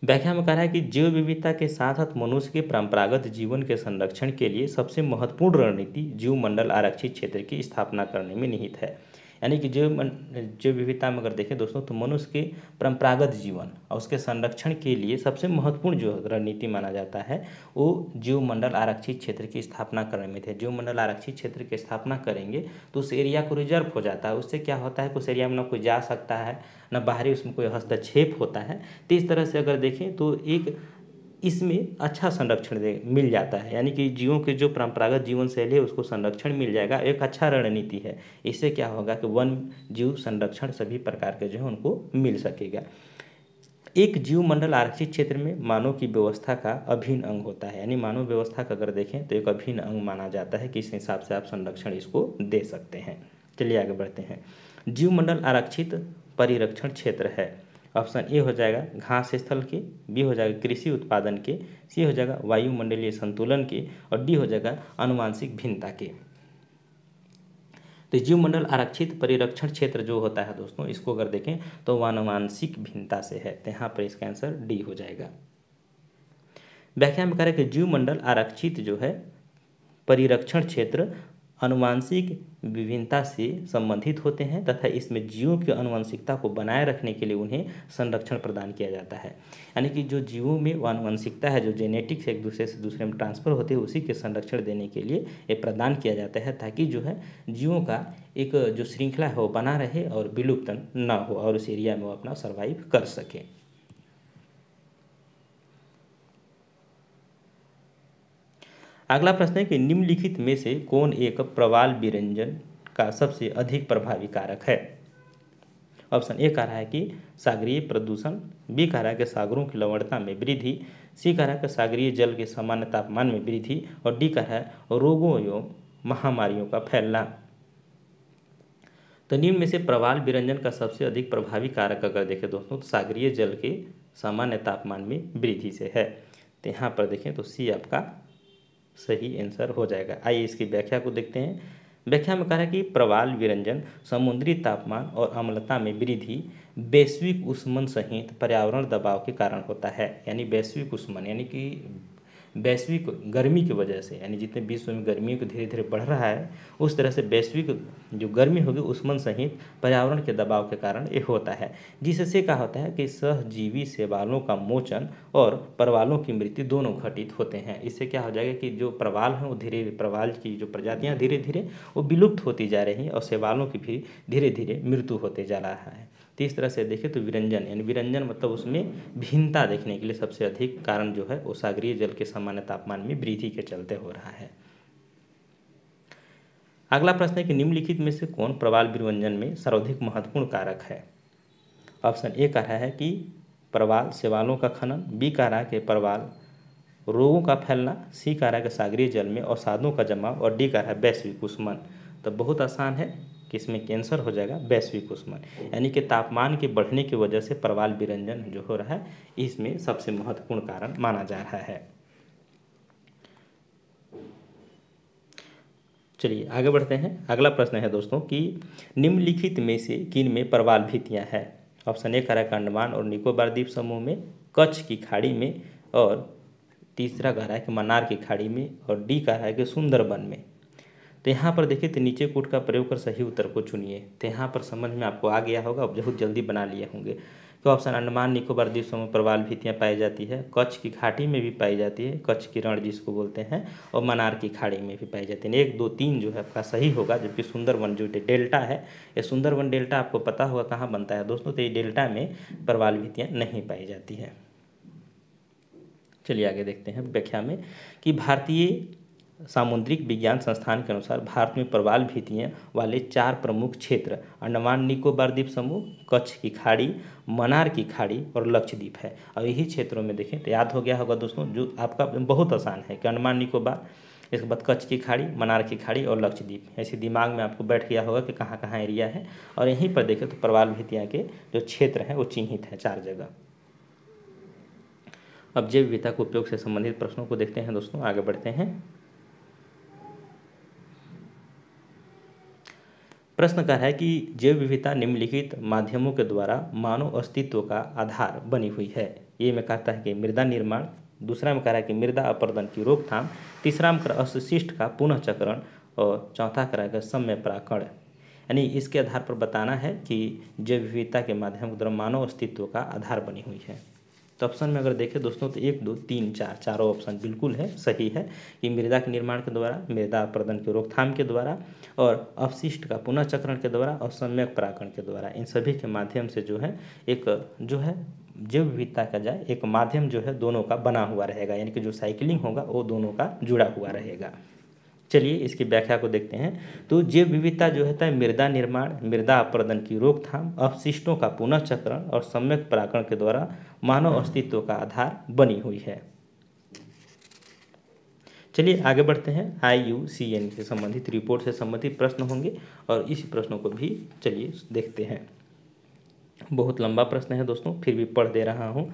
व्याख्या में कह रहा है कि जीव विविधता के साथ साथ मनुष्य के परंपरागत जीवन के संरक्षण के लिए सबसे महत्वपूर्ण रणनीति जीव मंडल आरक्षित क्षेत्र की स्थापना करने में निहित है यानी कि जैव जैव विविधता में अगर देखें दोस्तों तो मनुष्य के परंपरागत जीवन और उसके संरक्षण के लिए सबसे महत्वपूर्ण जो रणनीति माना जाता है वो जीवमंडल आरक्षित क्षेत्र की स्थापना करने में थे जीवमंडल आरक्षित क्षेत्र की स्थापना करेंगे तो उस एरिया को रिजर्व हो जाता है उससे क्या होता है कि उस एरिया में ना कोई जा सकता है ना बाहरी उसमें कोई हस्तक्षेप होता है तो इस तरह से अगर देखें तो एक इसमें अच्छा संरक्षण दे मिल जाता है यानी कि जीवों के जो परंपरागत जीवन शैली है उसको संरक्षण मिल जाएगा एक अच्छा रणनीति है इससे क्या होगा कि वन जीव संरक्षण सभी प्रकार के जो है उनको मिल सकेगा एक जीव मंडल आरक्षित क्षेत्र में मानव की व्यवस्था का अभिन्न अंग होता है यानी मानव व्यवस्था का अगर देखें तो एक अभिन्न अंग माना जाता है कि इस हिसाब से आप संरक्षण इसको दे सकते हैं चलिए आगे बढ़ते हैं जीव मंडल आरक्षित परिरक्षण क्षेत्र है ऑप्शन ए हो जाएगा घास स्थल के बी हो जाएगा कृषि उत्पादन के सी हो जाएगा वायुमंडलीय संतुलन के और डी हो जाएगा अनुवांशिक भिन्नता के तो जीवमंडल आरक्षित परिरक्षण क्षेत्र जो होता है दोस्तों इसको अगर देखें तो वह अनुवांशिक भिन्नता से है तो यहाँ पर इसका आंसर डी हो जाएगा व्याख्या में करें कि जीवमंडल आरक्षित जो है परिरक्षण क्षेत्र अनुवांशिक विभिन्नता से संबंधित होते हैं तथा इसमें जीवों की आनुवंशिकता को बनाए रखने के लिए उन्हें संरक्षण प्रदान किया जाता है यानी कि जो जीवों में आनुवंशिकता है जो जेनेटिक्स एक दूसरे से दूसरे में ट्रांसफर होते हैं उसी के संरक्षण देने के लिए ये प्रदान किया जाता है ताकि जो है जीवों का एक जो श्रृंखला है वो बना रहे और विलुप्त न हो और उस एरिया में वो अपना सर्वाइव कर सकें अगला प्रश्न है कि निम्नलिखित में से कौन एक प्रवाल व्यंजन का सबसे अधिक प्रभावी कारक है ऑप्शन ए कह रहा है कि सागरीय प्रदूषण बी कह रहा है कि सागरों की लवणता में वृद्धि सी कह रहा है कि सागरीय जल के सामान्य तापमान में वृद्धि और डी कह रहा है रोगों एवं महामारियों का फैलना तो निम्न में से प्रवाल विरंजन का सबसे अधिक प्रभावी कारक अगर देखें दोस्तों तो सागरीय जल के सामान्य तापमान में वृद्धि से है तो यहाँ पर देखें तो सी आपका सही आंसर हो जाएगा आइए इसकी व्याख्या को देखते हैं व्याख्या में कहा है कि प्रवाल विरंजन समुद्री तापमान और अम्लता में वृद्धि वैश्विक उष्मन सहित पर्यावरण दबाव के कारण होता है यानी वैश्विक उष्मन यानी कि वैश्विक गर्मी की वजह से यानी जितने विश्व में गर्मी को धीरे धीरे बढ़ रहा है उस तरह से वैश्विक जो गर्मी होगी उष्मन सहित पर्यावरण के दबाव के कारण ये होता है जिससे क्या होता है कि सहजीवी सेवालों का मोचन और परवालों की मृत्यु दोनों घटित होते हैं इससे क्या हो जाएगा कि जो प्रवाल हैं वो धीरे प्रवाल की जो प्रजातियाँ धीरे धीरे वो विलुप्त होती जा रही हैं और सेवालों की भी धीरे धीरे मृत्यु होते जा रहा है तो इस तरह से देखें तो विरंजन यानी विरंजन मतलब उसमें भिन्नता देखने के लिए सबसे अधिक कारण जो है वो सागरीय जल के सामान्य तापमान में वृद्धि के चलते हो रहा है अगला प्रश्न है कि निम्नलिखित में से कौन प्रवाल विरंजन में सर्वाधिक महत्वपूर्ण कारक है ऑप्शन ए कह रहा है कि प्रवाल सेवालों का खनन बी कह रहा है कि प्रवाल रोगों का फैलना सी कह रहा है कि सागरीय जल में औसादों का जमाव और डी कह रहा है वैश्विक उष्मन तो बहुत आसान है कि इसमें कैंसर हो जाएगा वैश्विक उष्मन यानी कि तापमान के बढ़ने की वजह से प्रवाल विरंजन जो हो रहा है इसमें सबसे महत्वपूर्ण कारण माना जा रहा है चलिए आगे बढ़ते हैं अगला प्रश्न है दोस्तों कि निम्नलिखित में से किन में प्रवाल भीतियाँ हैं ऑप्शन ए करा अंडमान और निकोबार द्वीप समूह में कच्छ की खाड़ी में और तीसरा कह रहा है कि मनार की खाड़ी में और डी कह रहा है कि सुंदरबन में तो यहाँ पर देखिए तो नीचे कोट का प्रयोग कर सही उत्तर को चुनिए तो यहाँ पर समझ में आपको आ गया होगा आप बहुत जल्दी बना लिए होंगे तो ऑप्शन अंडमान निकोबार द्वीप में प्रवाल भीतियाँ पाई जाती है कच्छ की घाटी में भी पाई जाती है कच्छ की रण जिसको बोलते हैं और मनार की खाड़ी में भी पाई जाती है एक दो तीन जो है आपका सही होगा जबकि सुंदरवन जो डेल्टा है ये सुंदरवन डेल्टा आपको पता होगा कहाँ बनता है दोस्तों तो ये डेल्टा में प्रवाल भीतियाँ नहीं पाई जाती है चलिए आगे देखते हैं व्याख्या में कि भारतीय सामुद्रिक विज्ञान संस्थान के अनुसार भारत में प्रवाल भीतियाँ वाले चार प्रमुख क्षेत्र अंडमान निकोबार द्वीप समूह कच्छ की खाड़ी मनार की खाड़ी और लक्षद्वीप है और यही क्षेत्रों में देखें तो याद हो गया होगा दोस्तों जो आपका बहुत आसान है कि अंडमान निकोबार इसके बाद कच्छ की खाड़ी मनार की खाड़ी और लक्षद्वीप ऐसे दिमाग में आपको बैठ गया होगा कि कहाँ कहाँ एरिया है और यहीं पर देखें तो प्रवाल भीतियाँ के जो क्षेत्र हैं वो चिन्हित हैं चार जगह अब जैव विविधता के उपयोग से संबंधित प्रश्नों को देखते हैं दोस्तों आगे बढ़ते हैं प्रश्न का है कि जैव विविधता निम्नलिखित माध्यमों के द्वारा मानव अस्तित्व का आधार बनी हुई है ये में कहता है कि मृदा निर्माण दूसरा में कह रहा है कि मृदा अपर्दन की रोकथाम तीसरा में अशिष्ट का पुनः चक्रण और चौथा कराएगा समय प्राकण यानी इसके आधार पर बताना है कि जैव विविधता के माध्यम द्वारा मानव अस्तित्व का आधार बनी हुई है तो ऑप्शन में अगर देखें दोस्तों तो एक दो तीन चार चारों ऑप्शन बिल्कुल है सही है कि मृदा के निर्माण के द्वारा मृदा प्रदन के रोकथाम के द्वारा और अवशिष्ट का चक्रण के द्वारा और सम्यक पराकरण के द्वारा इन सभी के माध्यम से जो है एक जो है जैव विविधता का जाए एक माध्यम जो है दोनों का बना हुआ रहेगा यानी कि जो साइकिलिंग होगा वो दोनों का जुड़ा हुआ रहेगा चलिए इसकी व्याख्या को देखते हैं तो जैव विविधता जो होता है मृदा निर्माण मृदा अपरदन की रोकथाम अपशिष्टों का पुनः चक्रण और सम्यक पराकरण के द्वारा मानव अस्तित्व का आधार बनी हुई है चलिए आगे बढ़ते हैं आई यू सी एन से संबंधित रिपोर्ट से संबंधित प्रश्न होंगे और इस प्रश्नों को भी चलिए देखते हैं बहुत लंबा प्रश्न है दोस्तों फिर भी पढ़ दे रहा हूँ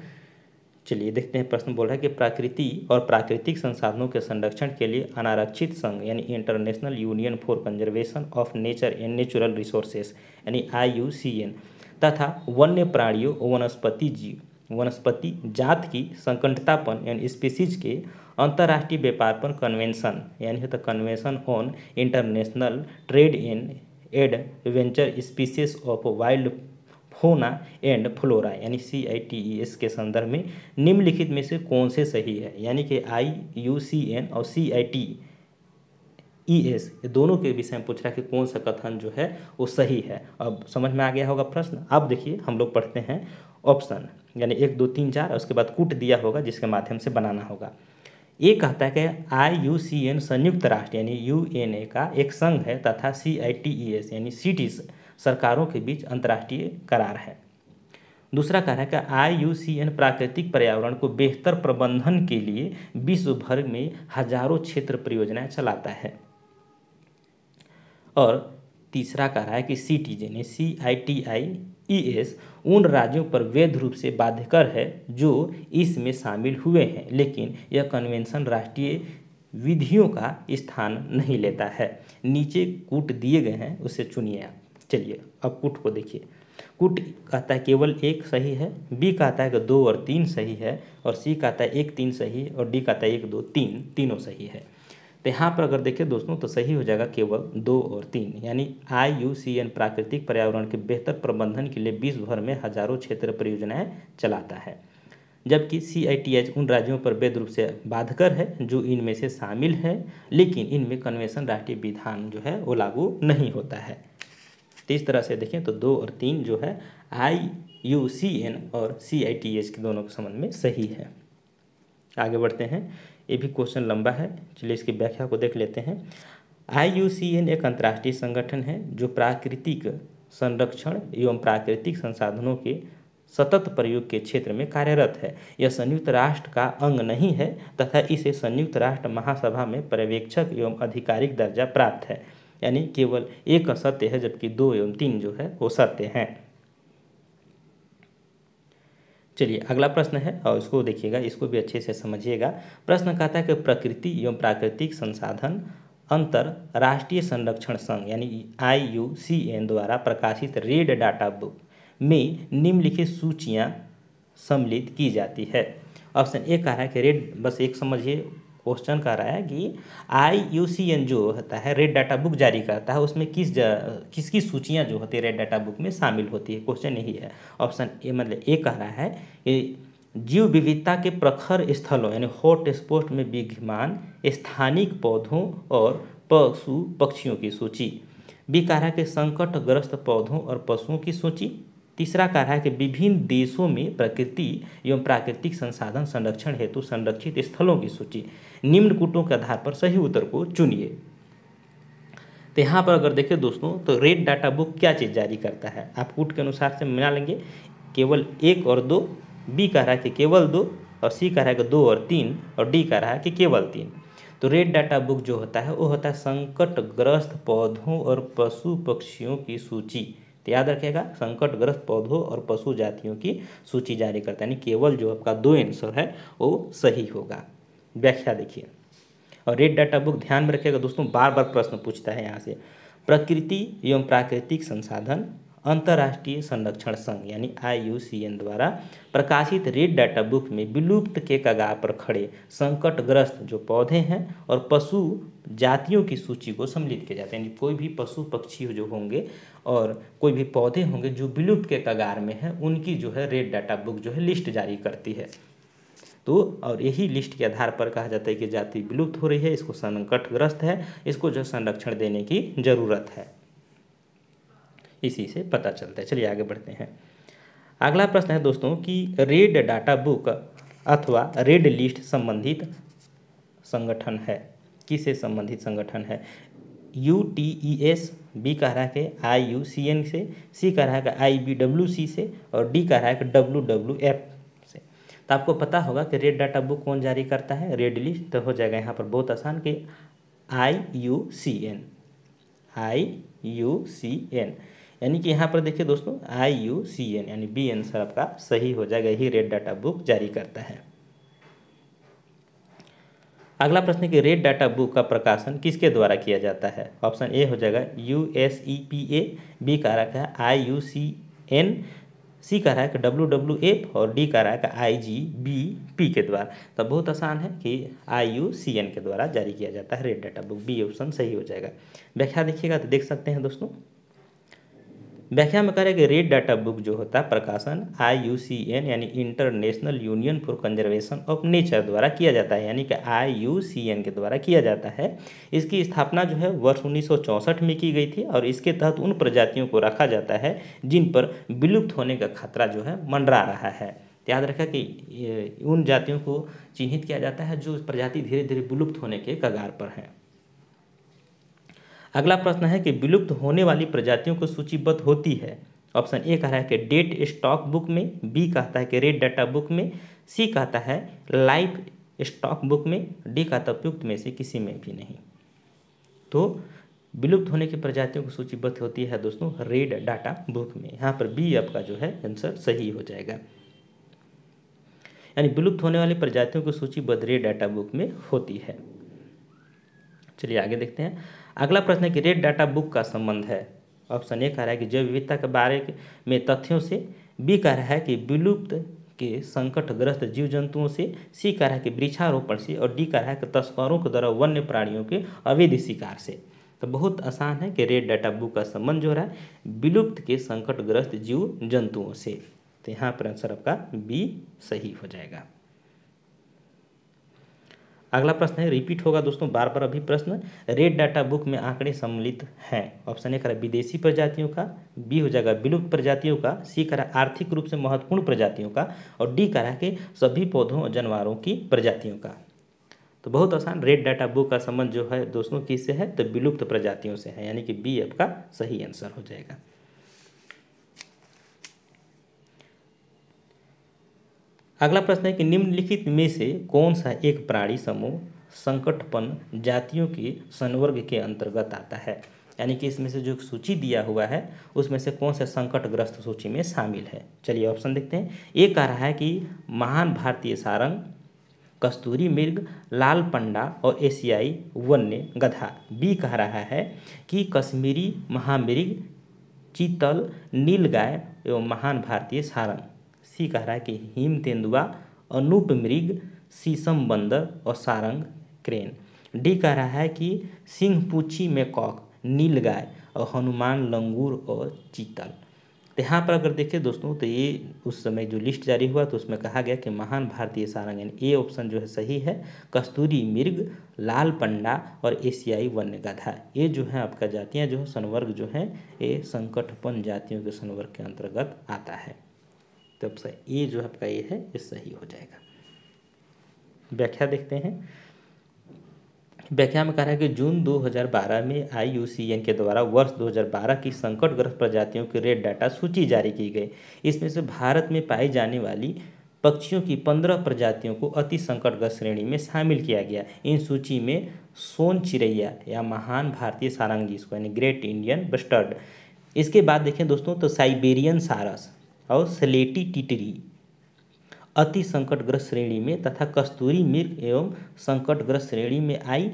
चलिए देखते हैं प्रश्न बोल रहा है कि प्राकृति और प्राकृतिक संसाधनों के संरक्षण के लिए अनारक्षित संघ यानी international union for conservation of nature and natural resources यानी आई तथा वन्य प्राणियों वनस्पति जीव वनस्पति जात की संकटतापन यानी स्पीसीज के अंतर्राष्ट्रीय व्यापारपन कन्वेंशन यानी होता convention on international trade in endangered species of wild fauna and flora यानी C I T E S के संदर्भ में निम्नलिखित में से कौन से सही है यानी कि आई यू सी एन और सी आई टी ई एस ये दोनों के विषय में पूछ रहा है कि कौन सा कथन जो है वो सही है अब समझ में आ गया होगा प्रश्न अब देखिए हम लोग पढ़ते हैं ऑप्शन यानी एक दो तीन चार उसके बाद कूट दिया होगा जिसके माध्यम से बनाना होगा ये कहता है कि आई यू सी एन संयुक्त राष्ट्र यानी यू एन ए का एक संघ है तथा C I T E S यानी सीटीज सरकारों के बीच अंतर्राष्ट्रीय करार है दूसरा कारण है कि आई प्राकृतिक पर्यावरण को बेहतर प्रबंधन के लिए विश्व भर में हजारों क्षेत्र परियोजनाएं चलाता है और तीसरा कह रहा है कि सी टी यानी C I T I E S उन राज्यों पर वैध रूप से बाध्यकर है जो इसमें शामिल हुए हैं लेकिन यह कन्वेंशन राष्ट्रीय विधियों का स्थान नहीं लेता है नीचे कूट दिए गए हैं उसे चुनिए आप चलिए अब कुट को देखिए कुट कहता है केवल एक सही है बी कहता है कि दो और तीन सही है और सी कहता है एक तीन सही है और डी कहता है एक दो तीन तीनों सही है तो यहाँ पर अगर देखें दोस्तों तो सही हो जाएगा केवल दो और तीन यानी आई यू सी एन प्राकृतिक पर्यावरण के बेहतर प्रबंधन के लिए विश्व भर में हजारों क्षेत्र परियोजनाएँ चलाता है जबकि सी आई टी एच उन राज्यों पर वैध रूप से बाधकर है जो इनमें से शामिल है लेकिन इनमें कन्वेंशन राष्ट्रीय विधान जो है वो लागू नहीं होता है तो इस तरह से देखें तो दो और तीन जो है आई यू सी एन और सी आई टी एच के दोनों के संबंध में सही है आगे बढ़ते हैं ये भी क्वेश्चन लंबा है चलिए इसकी व्याख्या को देख लेते हैं आई यू सी एन एक अंतर्राष्ट्रीय संगठन है जो प्राकृतिक संरक्षण एवं प्राकृतिक संसाधनों के सतत प्रयोग के क्षेत्र में कार्यरत है यह संयुक्त राष्ट्र का अंग नहीं है तथा इसे संयुक्त राष्ट्र महासभा में पर्यवेक्षक एवं आधिकारिक दर्जा प्राप्त है यानी केवल एक असत्य है जबकि दो एवं तीन जो है वो सत्य हैं चलिए अगला प्रश्न है और इसको देखिएगा इसको भी अच्छे से समझिएगा प्रश्न कहता है कि प्रकृति एवं प्राकृतिक संसाधन अंतर राष्ट्रीय संरक्षण संघ यानी आई द्वारा प्रकाशित रेड डाटा बुक में निम्नलिखित सूचियां सम्मिलित की जाती है ऑप्शन ए कह रहा है कि रेड बस एक समझिए क्वेश्चन कर रहा है कि आई यू सी एन जो होता है रेड डाटा बुक जारी करता है उसमें किस किसकी सूचियाँ जो होती है रेड डाटा बुक में शामिल होती है क्वेश्चन यही है ऑप्शन ए मतलब ए कह रहा है कि जीव विविधता के प्रखर स्थलों यानी हॉट स्पॉट में विद्यमान स्थानिक पौधों और पशु पक्षियों की सूची बी कह रहा है कि संकटग्रस्त पौधों और पशुओं की सूची तीसरा कारण है कि विभिन्न देशों में प्रकृति एवं प्राकृतिक संसाधन संरक्षण हेतु संरक्षित स्थलों की सूची निम्न कुटों के आधार पर सही उत्तर को चुनिए तो यहाँ पर अगर देखें दोस्तों तो रेड डाटा बुक क्या चीज़ जारी करता है आप कूट के अनुसार से मिला लेंगे केवल एक और दो बी कह रहा है कि केवल दो और सी कह रहा है कि दो और तीन और डी कह रहा है कि केवल तीन तो रेड डाटा बुक जो होता है वो होता है संकटग्रस्त पौधों और पशु पक्षियों की सूची तो याद रखेगा संकटग्रस्त पौधों और पशु जातियों की सूची जारी करता है यानी केवल जो आपका दो आंसर है वो सही होगा व्याख्या देखिए और रेड डाटा बुक ध्यान में रखेगा दोस्तों बार बार प्रश्न पूछता है यहाँ से प्रकृति एवं प्राकृतिक संसाधन अंतर्राष्ट्रीय संरक्षण संघ यानी आई द्वारा प्रकाशित रेड डाटा बुक में विलुप्त के कगार पर खड़े संकटग्रस्त जो पौधे हैं और पशु जातियों की सूची को सम्मिलित किया जाता है यानी कोई भी पशु पक्षी जो होंगे और कोई भी पौधे होंगे जो विलुप्त के कगार में हैं उनकी जो है रेड डाटा बुक जो है लिस्ट जारी करती है तो और यही लिस्ट के आधार पर कहा जाता है कि जाति विलुप्त हो रही है इसको संकटग्रस्त है इसको जो संरक्षण देने की जरूरत है इसी से पता चलता है चलिए आगे बढ़ते हैं अगला प्रश्न है दोस्तों कि रेड डाटा बुक अथवा रेड लिस्ट संबंधित संगठन है किसे संबंधित संगठन है U T E S B कह रहा है कि आई यू सी एन से सी कह रहा है कि आई बी डब्ल्यू सी से और डी कह रहा है कि डब्ल्यू डब्ल्यू एफ से तो आपको पता होगा कि रेड डाटा बुक कौन जारी करता है रेड लिस्ट तो हो जाएगा यहाँ पर बहुत आसान कि I U C N I U C N यानी कि यहाँ पर देखिए दोस्तों आई यू सी एन यानी बी आंसर आपका सही हो जाएगा यही रेड डाटा बुक जारी करता है अगला प्रश्न कि रेड डाटा बुक का प्रकाशन किसके द्वारा किया जाता है ऑप्शन ए हो जाएगा U S E P A B का रहा है आई यू सी एन सी का रहा है कि डब्ल्यू डब्ल्यू एफ और डी का रहा है कि आई जी बी पी के द्वारा तो बहुत आसान है कि आई यू सी एन के द्वारा जारी किया जाता है red data book B option सही हो जाएगा व्याख्या देखिएगा तो देख सकते हैं दोस्तों व्याख्या में करें कि रेड डाटा बुक जो होता है प्रकाशन आई यानी international union for conservation of nature द्वारा किया जाता है यानी कि आई के द्वारा किया जाता है इसकी स्थापना जो है वर्ष उन्नीस में की गई थी और इसके तहत उन प्रजातियों को रखा जाता है जिन पर विलुप्त होने का खतरा जो है मंडरा रहा है याद रखा कि उन जातियों को चिन्हित किया जाता है जो प्रजाति धीरे धीरे विलुप्त होने के कगार पर हैं अगला प्रश्न है कि विलुप्त होने वाली प्रजातियों को सूचीबद्ध होती है ऑप्शन ए कह रहा है कि डेट स्टॉक बुक में बी कहता है कि रेड डाटा बुक में सी कहता है लाइफ स्टॉक बुक में डी कहता है उपयुक्त में से किसी में भी नहीं तो विलुप्त होने की प्रजातियों को सूचीबद्ध होती है दोस्तों रेड डाटा बुक में यहाँ पर बी आपका जो है आंसर सही हो जाएगा यानी विलुप्त होने वाली प्रजातियों को सूचीबद्ध रेड डाटा बुक में होती है चलिए आगे देखते हैं अगला प्रश्न है कि रेड डाटा बुक का संबंध है ऑप्शन ए कह रहा है कि जैव विविधता के बारे में तथ्यों से बी कह रहा है कि विलुप्त के संकटग्रस्त जीव जंतुओं से सी कह रहा है कि वृक्षारोपण से और डी कह रहा है कि तस्करों के द्वारा वन्य प्राणियों के अवैध शिकार से तो बहुत आसान है कि रेड डाटा बुक का संबंध जो रहा है विलुप्त के संकटग्रस्त जीव जंतुओं से तो यहाँ पर आंसर आपका बी सही हो जाएगा अगला प्रश्न है रिपीट होगा दोस्तों बार बार अभी प्रश्न रेड डाटा बुक में आंकड़े सम्मिलित हैं ऑप्शन ए करा विदेशी प्रजातियों का बी हो जाएगा विलुप्त प्रजातियों का सी करा आर्थिक रूप से महत्वपूर्ण प्रजातियों का और डी करा के सभी पौधों और जानवरों की प्रजातियों का तो बहुत आसान रेड डाटा बुक का संबंध जो है दोस्तों किससे है तो विलुप्त प्रजातियों से है यानी कि बी आपका सही आंसर हो जाएगा अगला प्रश्न है कि निम्नलिखित में से कौन सा एक प्राणी समूह संकटपन जातियों के संवर्ग के अंतर्गत आता है यानी कि इसमें से जो सूची दिया हुआ है उसमें से कौन सा संकटग्रस्त सूची में शामिल है चलिए ऑप्शन देखते हैं ये कह रहा है कि महान भारतीय सारंग कस्तूरी मृग लाल पंडा और एशियाई वन्य गधा बी कह रहा है कि कश्मीरी महामृग चीतल नीलगाय एवं महान भारतीय सारंग सी कह रहा है कि हिम तेंदुआ अनूप मृग शीशम बंदर और सारंग क्रेन डी कह रहा है कि सिंह पूछी में कॉक नील गाय और हनुमान लंगूर और चीतल तो यहाँ पर अगर देखें दोस्तों तो ये उस समय जो लिस्ट जारी हुआ तो उसमें कहा गया कि महान भारतीय सारंग यानी ए ऑप्शन जो है सही है कस्तूरी मृग लाल पंडा और एशियाई वन्य गाधा ये जो है आपका जातियाँ जो है संवर्ग जो है ये संकटपन जातियों के संवर्ग के अंतर्गत आता है तो ऑप्शन ए जो आपका ये है ये सही हो जाएगा व्याख्या देखते हैं व्याख्या में कह रहा है कि जून 2012 में आईयूसीएन के द्वारा वर्ष 2012 की संकट ग्रस्त प्रजातियों की रेड डाटा सूची जारी की गई इसमें से भारत में पाई जाने वाली पक्षियों की पंद्रह प्रजातियों को अति संकटग्रस्त श्रेणी में शामिल किया गया इन सूची में सोन चिरैया या महान भारतीय सारंगी इसको यानी ग्रेट इंडियन बस्टर्ड इसके बाद देखें दोस्तों तो साइबेरियन सारस और स्लेटी टिटरी अति संकटग्रस्त श्रेणी में तथा कस्तूरी मिर्ग एवं संकटग्रस्त श्रेणी में आई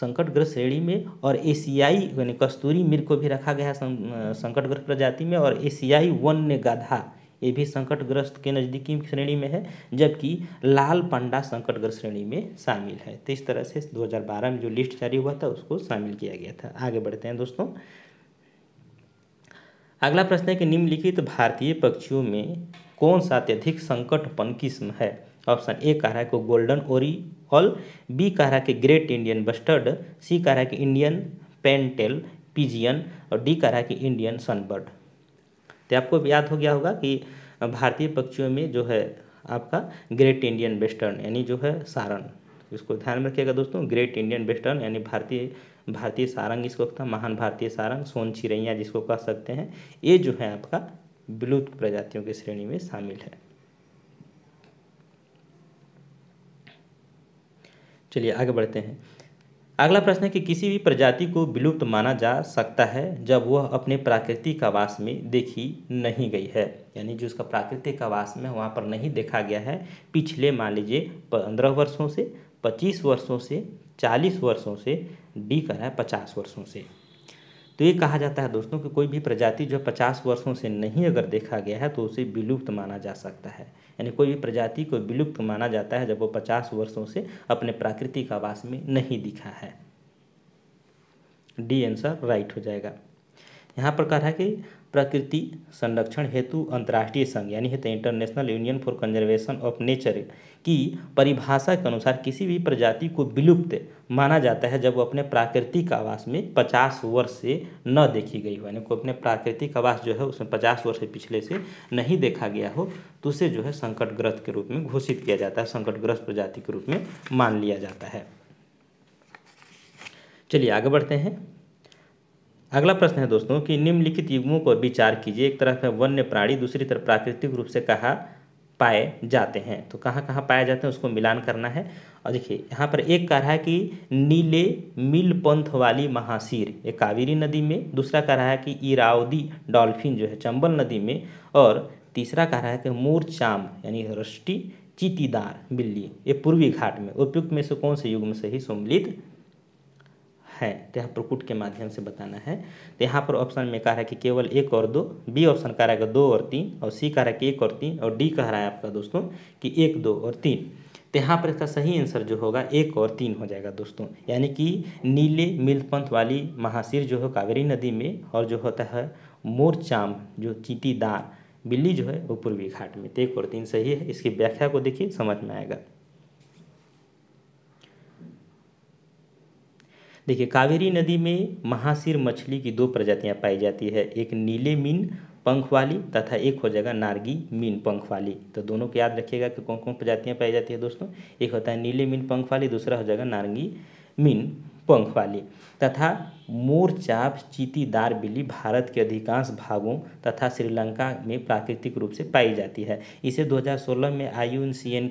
संकटग्रस्त श्रेणी में और एशियाई यानी कस्तूरी मिर्ग को भी रखा गया है संकटग्रस्त प्रजाति में और एशियाई वन्य गाधा ये भी संकटग्रस्त के नज़दीकी श्रेणी में है जबकि लाल पंडा संकटग्रस्त श्रेणी में शामिल है तो इस तरह से 2012 में जो लिस्ट जारी हुआ था उसको शामिल किया गया था आगे बढ़ते हैं दोस्तों अगला प्रश्न है कि निम्नलिखित भारतीय पक्षियों में कौन सा अत्यधिक संकटपन किस्म है ऑप्शन ए कह रहा है को गोल्डन ओरी ऑल बी कह रहा है कि ग्रेट इंडियन बस्टर्ड सी कह रहा है कि इंडियन पेंटेल पिजियन और डी कह रहा है कि इंडियन सनबर्ड तो आपको याद हो गया होगा कि भारतीय पक्षियों में जो है आपका ग्रेट इंडियन वेस्टर्न यानी जो है सारण इसको ध्यान में रखिएगा दोस्तों ग्रेट इंडियन वेस्टर्न यानी भारतीय भारतीय सारंग इसको कहता तो महान भारतीय सारंग सोन चिरैया जिसको कह सकते हैं ये जो है आपका विलुप्त प्रजातियों की श्रेणी में शामिल है चलिए आगे बढ़ते हैं अगला प्रश्न है कि किसी भी प्रजाति को विलुप्त माना जा सकता है जब वह अपने प्राकृतिक आवास में देखी नहीं गई है यानी जो उसका प्राकृतिक आवास में वहाँ पर नहीं देखा गया है पिछले मान लीजिए पंद्रह वर्षों से पच्चीस वर्षों से चालीस वर्षों से डी रहा है पचास वर्षों से तो ये कहा जाता है दोस्तों कि कोई भी प्रजाति जो पचास वर्षों से नहीं अगर देखा गया है तो उसे विलुप्त माना जा सकता है यानी कोई भी प्रजाति को विलुप्त माना जाता है जब वो पचास वर्षों से अपने प्राकृतिक आवास में नहीं दिखा है डी आंसर राइट हो जाएगा यहाँ पर कह रहा है कि प्रकृति संरक्षण हेतु अंतर्राष्ट्रीय संघ यानी है international union for conservation of nature की परिभाषा के अनुसार किसी भी प्रजाति को विलुप्त माना जाता है जब वो अपने प्राकृतिक आवास में पचास वर्ष से न देखी गई हो यानी को अपने प्राकृतिक आवास जो है उसमें पचास वर्ष से पिछले से नहीं देखा गया हो तो उसे जो है संकटग्रस्त के रूप में घोषित किया जाता है संकटग्रस्त प्रजाति के रूप में मान लिया जाता है चलिए आगे बढ़ते हैं अगला प्रश्न है दोस्तों कि निम्नलिखित युग्मों पर विचार कीजिए एक तरफ है वन्य प्राणी दूसरी तरफ प्राकृतिक रूप से कहा पाए जाते हैं तो कहाँ कहाँ पाए जाते हैं उसको मिलान करना है और देखिए यहाँ पर एक कह रहा है कि नीले मिल पंथ वाली महाशीर ये कावेरी नदी में दूसरा कह रहा है कि इरावदी डॉल्फिन जो है चंबल नदी में और तीसरा कह रहा है कि मोर चाम यानी रष्टि चीतीदार बिल्ली ये पूर्वी घाट में उपयुक्त में से कौन से युग में से ही सम्मिलित है तो यहाँ प्रकुट के माध्यम से बताना है तो यहाँ पर ऑप्शन में कह रहा है कि केवल एक और दो बी ऑप्शन कह रहा है दो और तीन और सी कह रहा है कि एक और तीन और डी कह रहा है आपका दोस्तों कि एक दो और तीन तो यहाँ पर इसका सही आंसर जो होगा एक और तीन हो जाएगा दोस्तों यानी कि नीले मिलपंथ वाली महाशीर जो है कावेरी नदी में और जो होता है मोरचाम जो चीटीदार बिल्ली जो है वो पूर्वी घाट में तो एक और तीन सही है इसकी व्याख्या को देखिए समझ में आएगा देखिए कावेरी नदी में महासिर मछली की दो प्रजातियाँ पाई जाती है एक नीले मीन पंख वाली तथा एक हो जाएगा नारगी मीन पंख वाली तो दोनों को याद रखिएगा कि कौन कौन प्रजातियाँ पाई जाती है दोस्तों एक होता है नीले मीन पंख वाली दूसरा हो जाएगा नारंगी मीन पंख वाली तथा मोरचाप चीतीदार बिल्ली भारत के अधिकांश भागों तथा श्रीलंका में प्राकृतिक रूप से पाई जाती है इसे 2016 में आई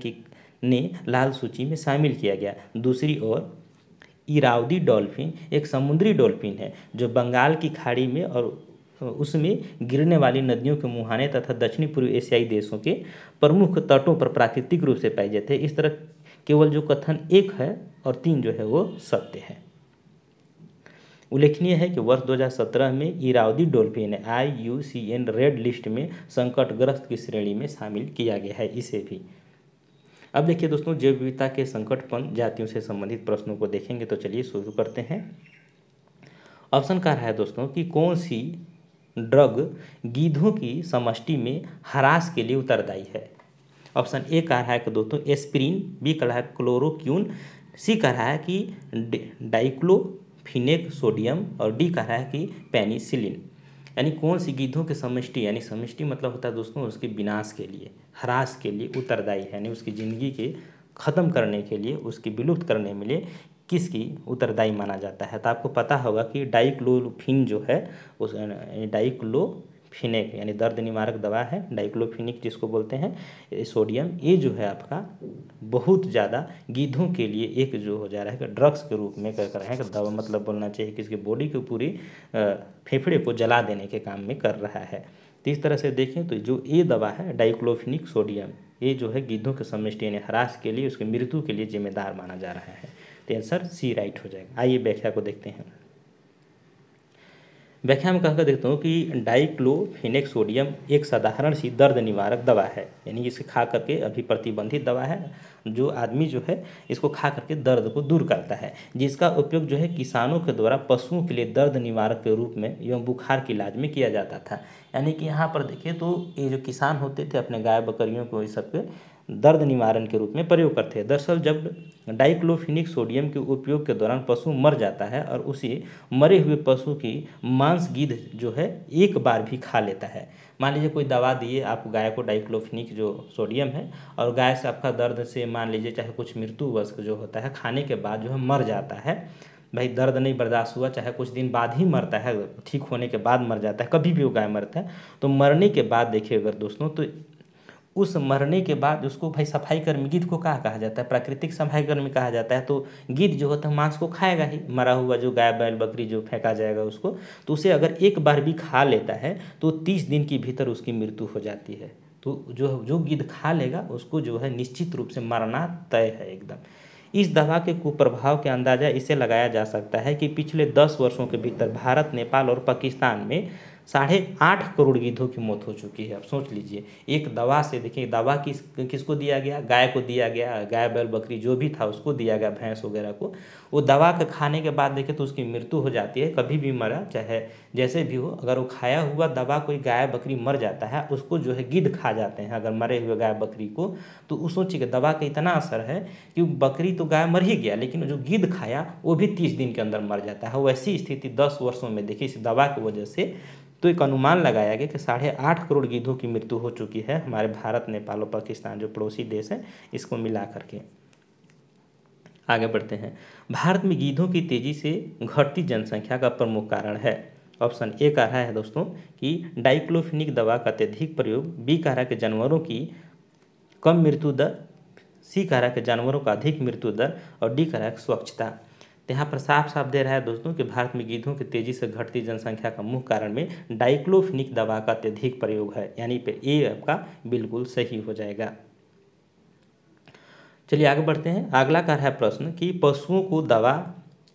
ने लाल सूची में शामिल किया गया दूसरी ओर इरावदी डॉल्फिन एक समुद्री डॉल्फिन है जो बंगाल की खाड़ी में और उसमें गिरने वाली नदियों के मुहाने तथा दक्षिणी पूर्व एशियाई देशों के प्रमुख तटों पर प्राकृतिक रूप से पाए जाते हैं इस तरह केवल जो कथन एक है और तीन जो है वो सत्य है उल्लेखनीय है कि वर्ष 2017 में Irrawaddy dolphin I U C N red list में संकटग्रस्त की श्रेणी में शामिल किया गया है इसे भी अब देखिए दोस्तों जैव विविधता के संकटपन जातियों से संबंधित प्रश्नों को देखेंगे तो चलिए शुरू करते हैं ऑप्शन का रहा है दोस्तों कि कौन सी ड्रग गीधों की समष्टि में हरास के लिए उत्तरदायी है ऑप्शन ए कह रहा है कि दोस्तों एस्प्रिन बी कह रहा है क्लोरोक्यून सी कह रहा है कि डाइक्लोफिनेक सोडियम और डी कह रहा है कि पेनिसिलिन यानी कौन सी गीधों के समष्टि यानी समष्टि मतलब होता है दोस्तों उसके विनाश के लिए ह्रास के लिए उत्तरदायी है यानी उसकी ज़िंदगी के ख़त्म करने के लिए उसकी विलुप्त करने में लिए किसकी उत्तरदायी माना जाता है तो आपको पता होगा कि डाइक्लोफिन जो है उस डाइक्लोफिनिक यानी दर्द निवारक दवा है डाइक्लोफिनिक जिसको बोलते हैं सोडियम ये जो है आपका बहुत ज़्यादा गीधों के लिए एक जो हो जा रहा है कि ड्रग्स के रूप में कर रहे हैं दवा मतलब बोलना चाहिए कि इसके बॉडी की पूरी फेफड़े को जला देने के काम में कर रहा है तो इस तरह से देखें तो जो ये दवा है डाइक्लोफिनिक सोडियम ये जो है गिद्धों के समष्टि यानी ह्रास के लिए उसके मृत्यु के लिए जिम्मेदार माना जा रहा है तो आंसर सी राइट हो जाएगा आइए व्याख्या को देखते हैं व्याख्या में कहकर देखता हूँ कि डाइक्लोफेनिक सोडियम एक साधारण सी दर्द निवारक दवा है यानी इसे खा करके अभी प्रतिबंधित दवा है जो आदमी जो है इसको खा करके दर्द को दूर करता है जिसका उपयोग जो है किसानों के द्वारा पशुओं के लिए दर्द निवारक के रूप में एवं बुखार के इलाज में किया जाता था यानी कि यहाँ पर देखिए तो ये जो किसान होते थे अपने गाय बकरियों को इस सब दर्द निवारण के रूप में प्रयोग करते हैं दरअसल जब डाइक्लोफिनिक सोडियम के उपयोग के दौरान पशु मर जाता है और उसी मरे हुए पशु की मांस गिद्ध जो है एक बार भी खा लेता है मान लीजिए कोई दवा दिए आप गाय को डाइक्लोफिनिक जो सोडियम है और गाय से आपका दर्द से मान लीजिए चाहे कुछ मृत्युवश जो होता है खाने के बाद जो है मर जाता है भाई दर्द नहीं बर्दाश्त हुआ चाहे कुछ दिन बाद ही मरता है ठीक होने के बाद मर जाता है कभी भी वो गाय मरता है तो मरने के बाद देखिए अगर दोस्तों तो उस मरने के बाद उसको भाई सफाई कर्मी गिद्ध को कहा कहा जाता है प्राकृतिक सफाई कर्मी कहा जाता है तो गिद्ध जो होता है मांस को खाएगा ही मरा हुआ जो गाय बैल बकरी जो फेंका जाएगा उसको तो उसे अगर एक बार भी खा लेता है तो तीस दिन के भीतर उसकी मृत्यु हो जाती है तो जो जो गिद्ध खा लेगा उसको जो है निश्चित रूप से मरना तय है एकदम इस दवा के कुप्रभाव के अंदाजा इसे लगाया जा सकता है कि पिछले दस वर्षों के भीतर भारत नेपाल और पाकिस्तान में साढ़े आठ करोड़ गिद्धों की मौत हो चुकी है आप सोच लीजिए एक दवा से देखिए दवा किस किसको दिया गया गाय को दिया गया गाय बैल बकरी जो भी था उसको दिया गया भैंस वगैरह को वो दवा के खाने के बाद देखें तो उसकी मृत्यु हो जाती है कभी भी मरा चाहे जैसे भी हो अगर वो खाया हुआ दवा कोई गाय बकरी मर जाता है उसको जो है गिद्ध खा जाते हैं अगर मरे हुए गाय बकरी को तो उस सोचिए दवा का इतना असर है कि बकरी तो गाय मर ही गया लेकिन जो गिद्ध खाया वो भी तीस दिन के अंदर मर जाता है वैसी स्थिति दस वर्षों में देखिए इस दवा की वजह से तो एक अनुमान लगाया गया कि साढ़े आठ करोड़ गिद्धों की मृत्यु हो चुकी है हमारे भारत नेपाल और पाकिस्तान जो पड़ोसी देश है इसको मिला करके आगे बढ़ते हैं भारत में गिद्धों की तेजी से घटती जनसंख्या का प्रमुख कारण है ऑप्शन ए कह रहा है दोस्तों कि डाइक्लोफिनिक दवा का अत्यधिक प्रयोग बी कह रहा है कि जानवरों की कम मृत्यु दर सी कह रहा है कि जानवरों का अधिक मृत्यु दर और डी कह रहा है स्वच्छता तो यहाँ पर साफ साफ दे रहा है दोस्तों कि भारत में गीधों की तेज़ी से घटती जनसंख्या का मुख्य कारण में डाइक्लोफिनिक दवा का अत्यधिक प्रयोग है यानी पे ये आपका बिल्कुल सही हो जाएगा चलिए आगे बढ़ते हैं अगला कर है प्रश्न कि पशुओं को दवा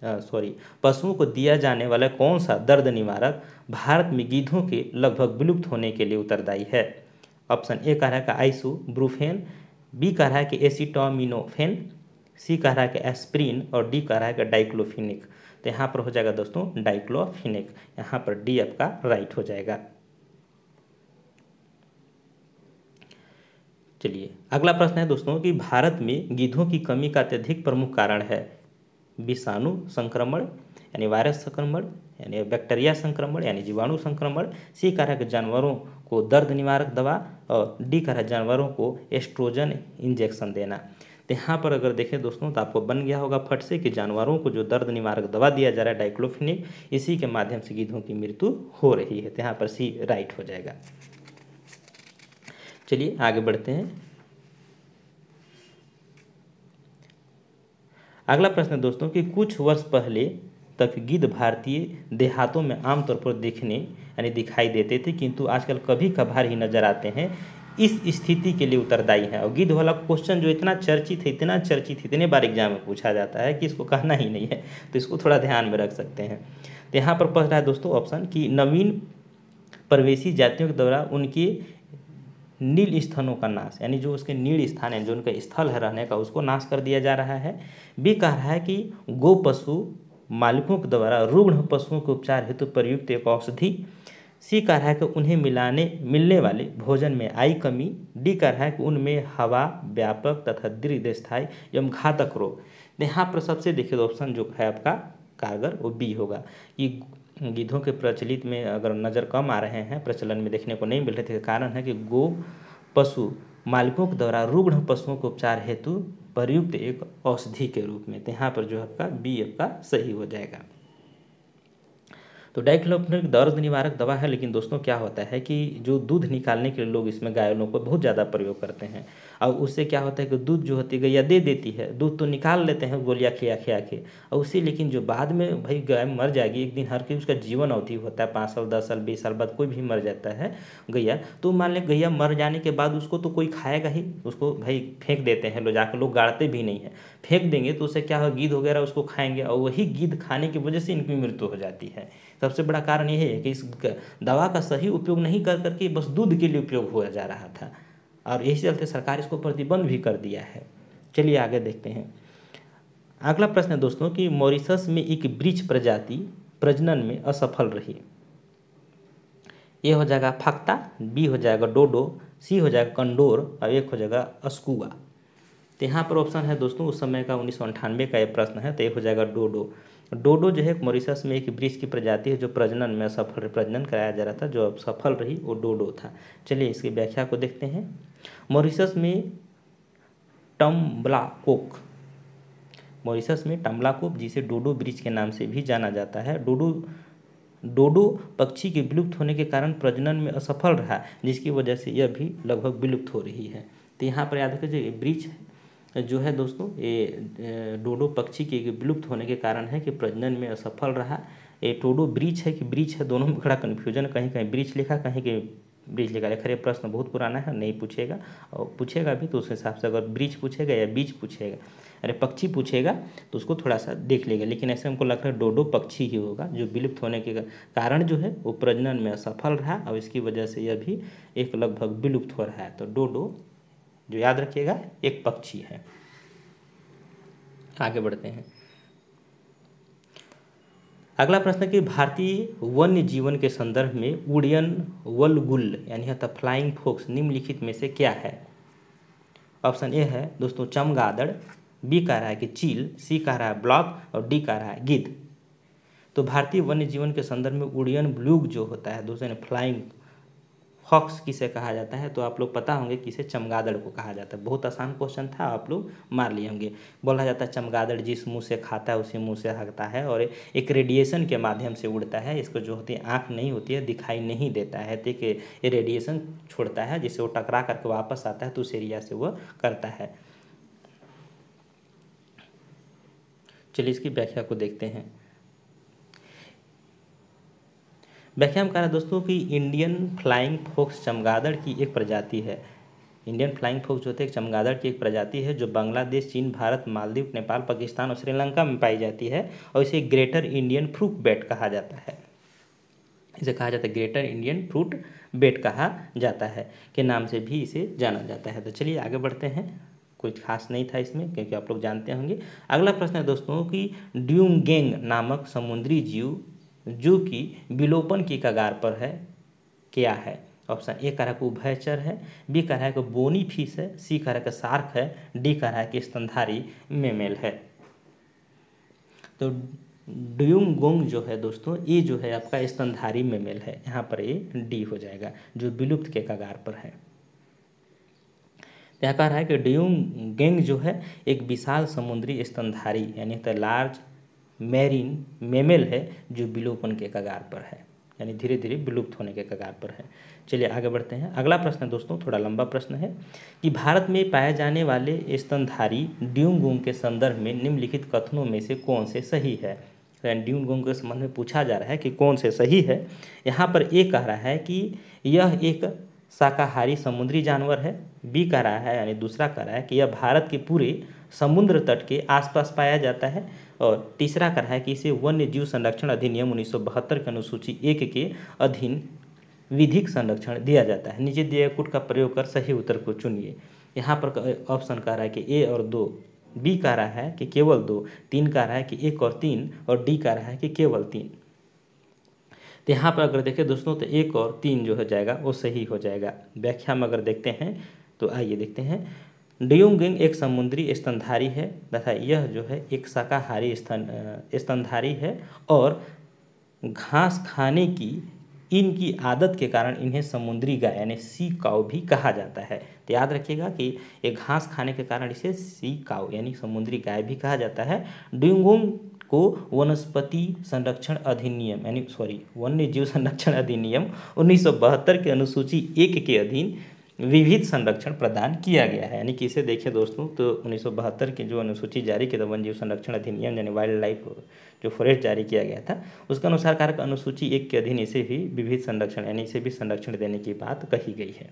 सॉरी पशुओं को दिया जाने वाला कौन सा दर्द निवारक भारत में गीधों के लगभग विलुप्त होने के लिए उत्तरदायी है ऑप्शन ए कह रहा है का आइसू ब्रूफेन बी कह रहा है कि एसिटोमिनोफेन सी कह रहा है कि एस्प्रिन और डी कह रहा है कि डाइक्लोफिनिक तो यहाँ पर हो जाएगा दोस्तों डाइक्लोफिनिक यहाँ पर डी आपका राइट हो जाएगा चलिए अगला प्रश्न है दोस्तों कि भारत में गीधों की कमी का अत्यधिक प्रमुख कारण है विषाणु संक्रमण यानी वायरस संक्रमण यानी बैक्टीरिया संक्रमण यानी जीवाणु संक्रमण सी कि जानवरों को दर्द निवारक दवा और डी कारक जानवरों को एस्ट्रोजन इंजेक्शन देना तो यहाँ पर अगर देखें दोस्तों तो आपको बन गया होगा फट से कि जानवरों को जो दर्द निवारक दवा दिया जा रहा है डाइक्लोफिनिक इसी के माध्यम से गिधों की मृत्यु हो रही है तो यहाँ पर सी राइट हो जाएगा चलिए आगे बढ़ते हैं अगला प्रश्न है दोस्तों कि कुछ वर्ष पहले तक गिद्ध भारतीय देहातों में आमतौर पर देखने यानी दिखाई देते थे किंतु आजकल कभी कभार ही नजर आते हैं इस स्थिति के लिए उत्तरदायी है और गिद्ध वाला क्वेश्चन जो इतना चर्चित है इतना चर्चित इतने बार एग्जाम में पूछा जाता है कि इसको कहना ही नहीं है तो इसको थोड़ा ध्यान में रख सकते हैं तो यहाँ पर पढ़ रहा है दोस्तों ऑप्शन कि नवीन प्रवेशी जातियों के द्वारा उनके नील स्थानों का नाश यानी जो उसके नील स्थान है जो उनका स्थल है रहने का उसको नाश कर दिया जा रहा है भी कह रहा है कि गो पशु मालिकों के द्वारा रुग्ण पशुओं के उपचार हेतु प्रयुक्त एक औषधि सी कह रहा है कि उन्हें मिलाने मिलने वाले भोजन में आई कमी डी कह रहा है कि उनमें हवा व्यापक तथा दीर्घ स्थायी एवं घातक रोग तो यहाँ पर सबसे देखिए ऑप्शन जो है आपका कारगर वो बी होगा ये गिद्धों के प्रचलित में अगर नज़र कम आ रहे हैं प्रचलन में देखने को नहीं मिल रहे थे कारण है कि गो पशु मालिकों के द्वारा रुग्ण पशुओं के उपचार हेतु प्रयुक्त एक औषधि के रूप में तो यहाँ पर जो आपका बी आपका सही हो जाएगा तो डाइक्लोफिनेक दर्द निवारक दवा है लेकिन दोस्तों क्या होता है कि जो दूध निकालने के लिए लोग इसमें गायों को बहुत ज़्यादा प्रयोग करते हैं और उससे क्या होता है कि दूध जो होती है गैया दे देती है दूध तो निकाल लेते हैं गोलियाँ खिया खिया के और उससे लेकिन जो बाद में भाई गाय मर जाएगी एक दिन हर के उसका जीवन अवधि होता है पाँच साल दस साल बीस साल बाद कोई भी मर जाता है गैया तो मान लें गैया मर जाने के बाद उसको तो कोई खाएगा ही उसको भाई फेंक देते हैं लो जाकर लोग गाड़ते भी नहीं है फेंक देंगे तो उससे क्या हो गीध वगैरह उसको खाएंगे और वही गीध खाने की वजह से इनकी मृत्यु हो जाती है सबसे बड़ा कारण यही है कि इस दवा का सही उपयोग नहीं कर करके बस दूध के लिए उपयोग हुआ जा रहा था और यही चलते सरकार इसको प्रतिबंध भी कर दिया है चलिए आगे देखते हैं अगला प्रश्न है दोस्तों कि मॉरिशस में एक वृक्ष प्रजाति प्रजनन में असफल रही ए हो जाएगा फक्ता बी हो जाएगा डोडो सी हो जाएगा कंडोर और एक हो जाएगा अस्कुआ तो यहाँ पर ऑप्शन है दोस्तों उस समय का उन्नीस का ये प्रश्न है तो ये हो जाएगा डोडो डोडो जो है मॉरिशस में एक वृक्ष की प्रजाति है जो प्रजनन में सफल प्रजनन कराया जा रहा था जो सफल रही वो डोडो था चलिए इसकी व्याख्या को देखते हैं मॉरिशस में टम्बला कोक मॉरिशस में टम्बला कोक जिसे डोडो ब्रिज के नाम से भी जाना जाता है डोडो डोडो पक्षी के विलुप्त होने के कारण प्रजनन में असफल रहा जिसकी वजह से यह भी लगभग विलुप्त हो रही है तो यहाँ पर याद रखिए ब्रिज जो है दोस्तों ये डोडो पक्षी के विलुप्त होने के कारण है कि प्रजनन में असफल रहा ये टोडो ब्रिज है कि ब्रिज है दोनों में खड़ा कन्फ्यूजन कहीं कहीं ब्रिज लिखा कहीं के ब्रिज लिखा खरे प्रश्न बहुत पुराना है नहीं पूछेगा और पूछेगा भी तो उस हिसाब से अगर ब्रिज पूछेगा या बीज पूछेगा अरे पक्षी पूछेगा तो उसको थोड़ा सा देख लेगा लेकिन ऐसे हमको लग रहा है डोडो पक्षी ही होगा जो विलुप्त होने के कारण जो है वो प्रजनन में असफल रहा और इसकी वजह से यह भी एक लगभग विलुप्त हो रहा है तो डोडो जो याद रखिएगा एक पक्षी है आगे बढ़ते हैं अगला प्रश्न कि भारतीय वन्य जीवन के संदर्भ में उड़ियन वलगुल यानी अर्थात फ्लाइंग फोक्स निम्नलिखित में से क्या है ऑप्शन ए है दोस्तों चमगादड़ बी कह रहा है कि चील सी कह रहा है ब्लॉक और डी कह रहा है गिद्ध तो भारतीय वन्य जीवन के संदर्भ में उड़ियन ब्लूग जो होता है दोस्तों फ्लाइंग फॉक्स किसे कहा जाता है तो आप लोग पता होंगे किसे चमगादड़ को कहा जाता है बहुत आसान क्वेश्चन था आप लोग मार लिए होंगे बोला जाता है चमगादड़ जिस मुंह से खाता है उसी मुंह से हकता है और एक रेडिएशन के माध्यम से उड़ता है इसको जो होती है आँख नहीं होती है दिखाई नहीं देता है है ये रेडिएशन छोड़ता है जिससे वो टकरा करके वापस आता है तो उस एरिया से वह करता है चलिए इसकी व्याख्या को देखते हैं व्याख्या में कह रहा है दोस्तों कि इंडियन फ्लाइंग फोक्स चमगादड़ की एक प्रजाति है इंडियन फ्लाइंग फोक्स जो थे एक चमगादड़ की एक प्रजाति है जो बांग्लादेश चीन भारत मालदीव नेपाल पाकिस्तान और श्रीलंका में पाई जाती है और इसे ग्रेटर इंडियन फ्रूट बेट कहा जाता है इसे कहा जाता है ग्रेटर इंडियन फ्रूट बेट कहा जाता है के नाम से भी इसे जाना जाता है तो चलिए आगे बढ़ते हैं कुछ खास नहीं था इसमें क्योंकि आप लोग जानते होंगे अगला प्रश्न है दोस्तों कि ड्यूंगेंग नामक समुद्री जीव जो कि विलोपन की कगार पर है क्या है ऑप्शन ए कह रहा है कि उभयचर है बी कह रहा है कि बोनी फीस है सी कह रहा है कि सार्क है डी कह रहा है कि स्तनधारी मेमेल है तो ड्यूंग जो है दोस्तों ये जो है आपका स्तनधारी मेमेल है यहाँ पर ये डी हो जाएगा जो विलुप्त के कगार पर है यह कह रहा है कि ड्यूंग गेंग जो है एक विशाल समुद्री स्तनधारी यानी लार्ज मैरिन मेमेल है जो विलोपन के कगार पर है यानी धीरे धीरे विलुप्त होने के कगार पर है चलिए आगे बढ़ते हैं अगला प्रश्न दोस्तों थोड़ा लंबा प्रश्न है कि भारत में पाए जाने वाले स्तनधारी ड्यूंगोंग के संदर्भ में निम्नलिखित कथनों में से कौन से सही है तो ड्यूंगोंग के संबंध में पूछा जा रहा है कि कौन से सही है यहाँ पर ए कह रहा है कि यह एक शाकाहारी समुद्री जानवर है बी कह रहा है यानी दूसरा कह रहा है कि यह भारत के पूरे समुद्र तट के आसपास पाया जाता है और तीसरा का है कि इसे वन्य जीव संरक्षण अधिनियम उन्नीस के अनुसूची एक के अधीन विधिक संरक्षण दिया जाता है निजी दिए कुट का प्रयोग कर सही उत्तर को चुनिए यहाँ पर ऑप्शन कह रहा है कि ए और दो बी कह रहा है कि केवल दो तीन कह रहा है कि एक और तीन और डी कह रहा है कि केवल तीन तो यहाँ पर अगर देखें दोस्तों तो एक और तीन जो हो जाएगा वो सही हो जाएगा व्याख्या में अगर देखते हैं तो आइए देखते हैं डियोंगिंग एक समुद्री स्तनधारी है तथा यह जो है एक शाकाहारी स्तन स्तनधारी है और घास खाने की इनकी आदत के कारण इन्हें समुद्री गाय यानी सी काव भी कहा जाता है तो याद रखिएगा कि ये घास खाने के कारण इसे सी काव यानी समुद्री गाय भी कहा जाता है डिंगोंग को वनस्पति संरक्षण अधिनियम यानी सॉरी वन्य जीव संरक्षण अधिनियम 1972 के अनुसूची एक के अधीन विविध संरक्षण प्रदान किया गया है यानी कि इसे देखिए दोस्तों तो उन्नीस की जो अनुसूची जारी की तो वन जीव संरक्षण अधिनियम यानी वाइल्ड लाइफ जो फॉरेस्ट जारी किया गया था उसके अनुसार कारक अनुसूची एक के अधीन इसे भी विविध संरक्षण यानी इसे भी संरक्षण देने की बात कही गई है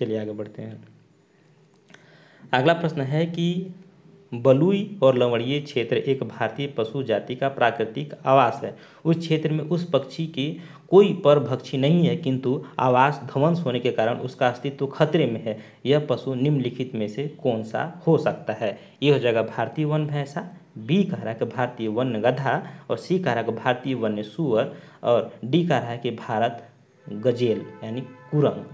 चलिए आगे बढ़ते हैं अगला प्रश्न है कि बलुई और लवणीय क्षेत्र एक भारतीय पशु जाति का प्राकृतिक आवास है उस क्षेत्र में उस पक्षी की कोई पर भक्षी नहीं है किंतु आवास ध्वंस होने के कारण उसका अस्तित्व खतरे में है यह पशु निम्नलिखित में से कौन सा हो सकता है ये हो जाएगा भारतीय वन भैंसा बी कह रहा है कि भारतीय वन्य गधा और सी कह रहा है कि भारतीय वन्य सुअर और डी कह रहा है कि भारत गजेल यानी कुरंग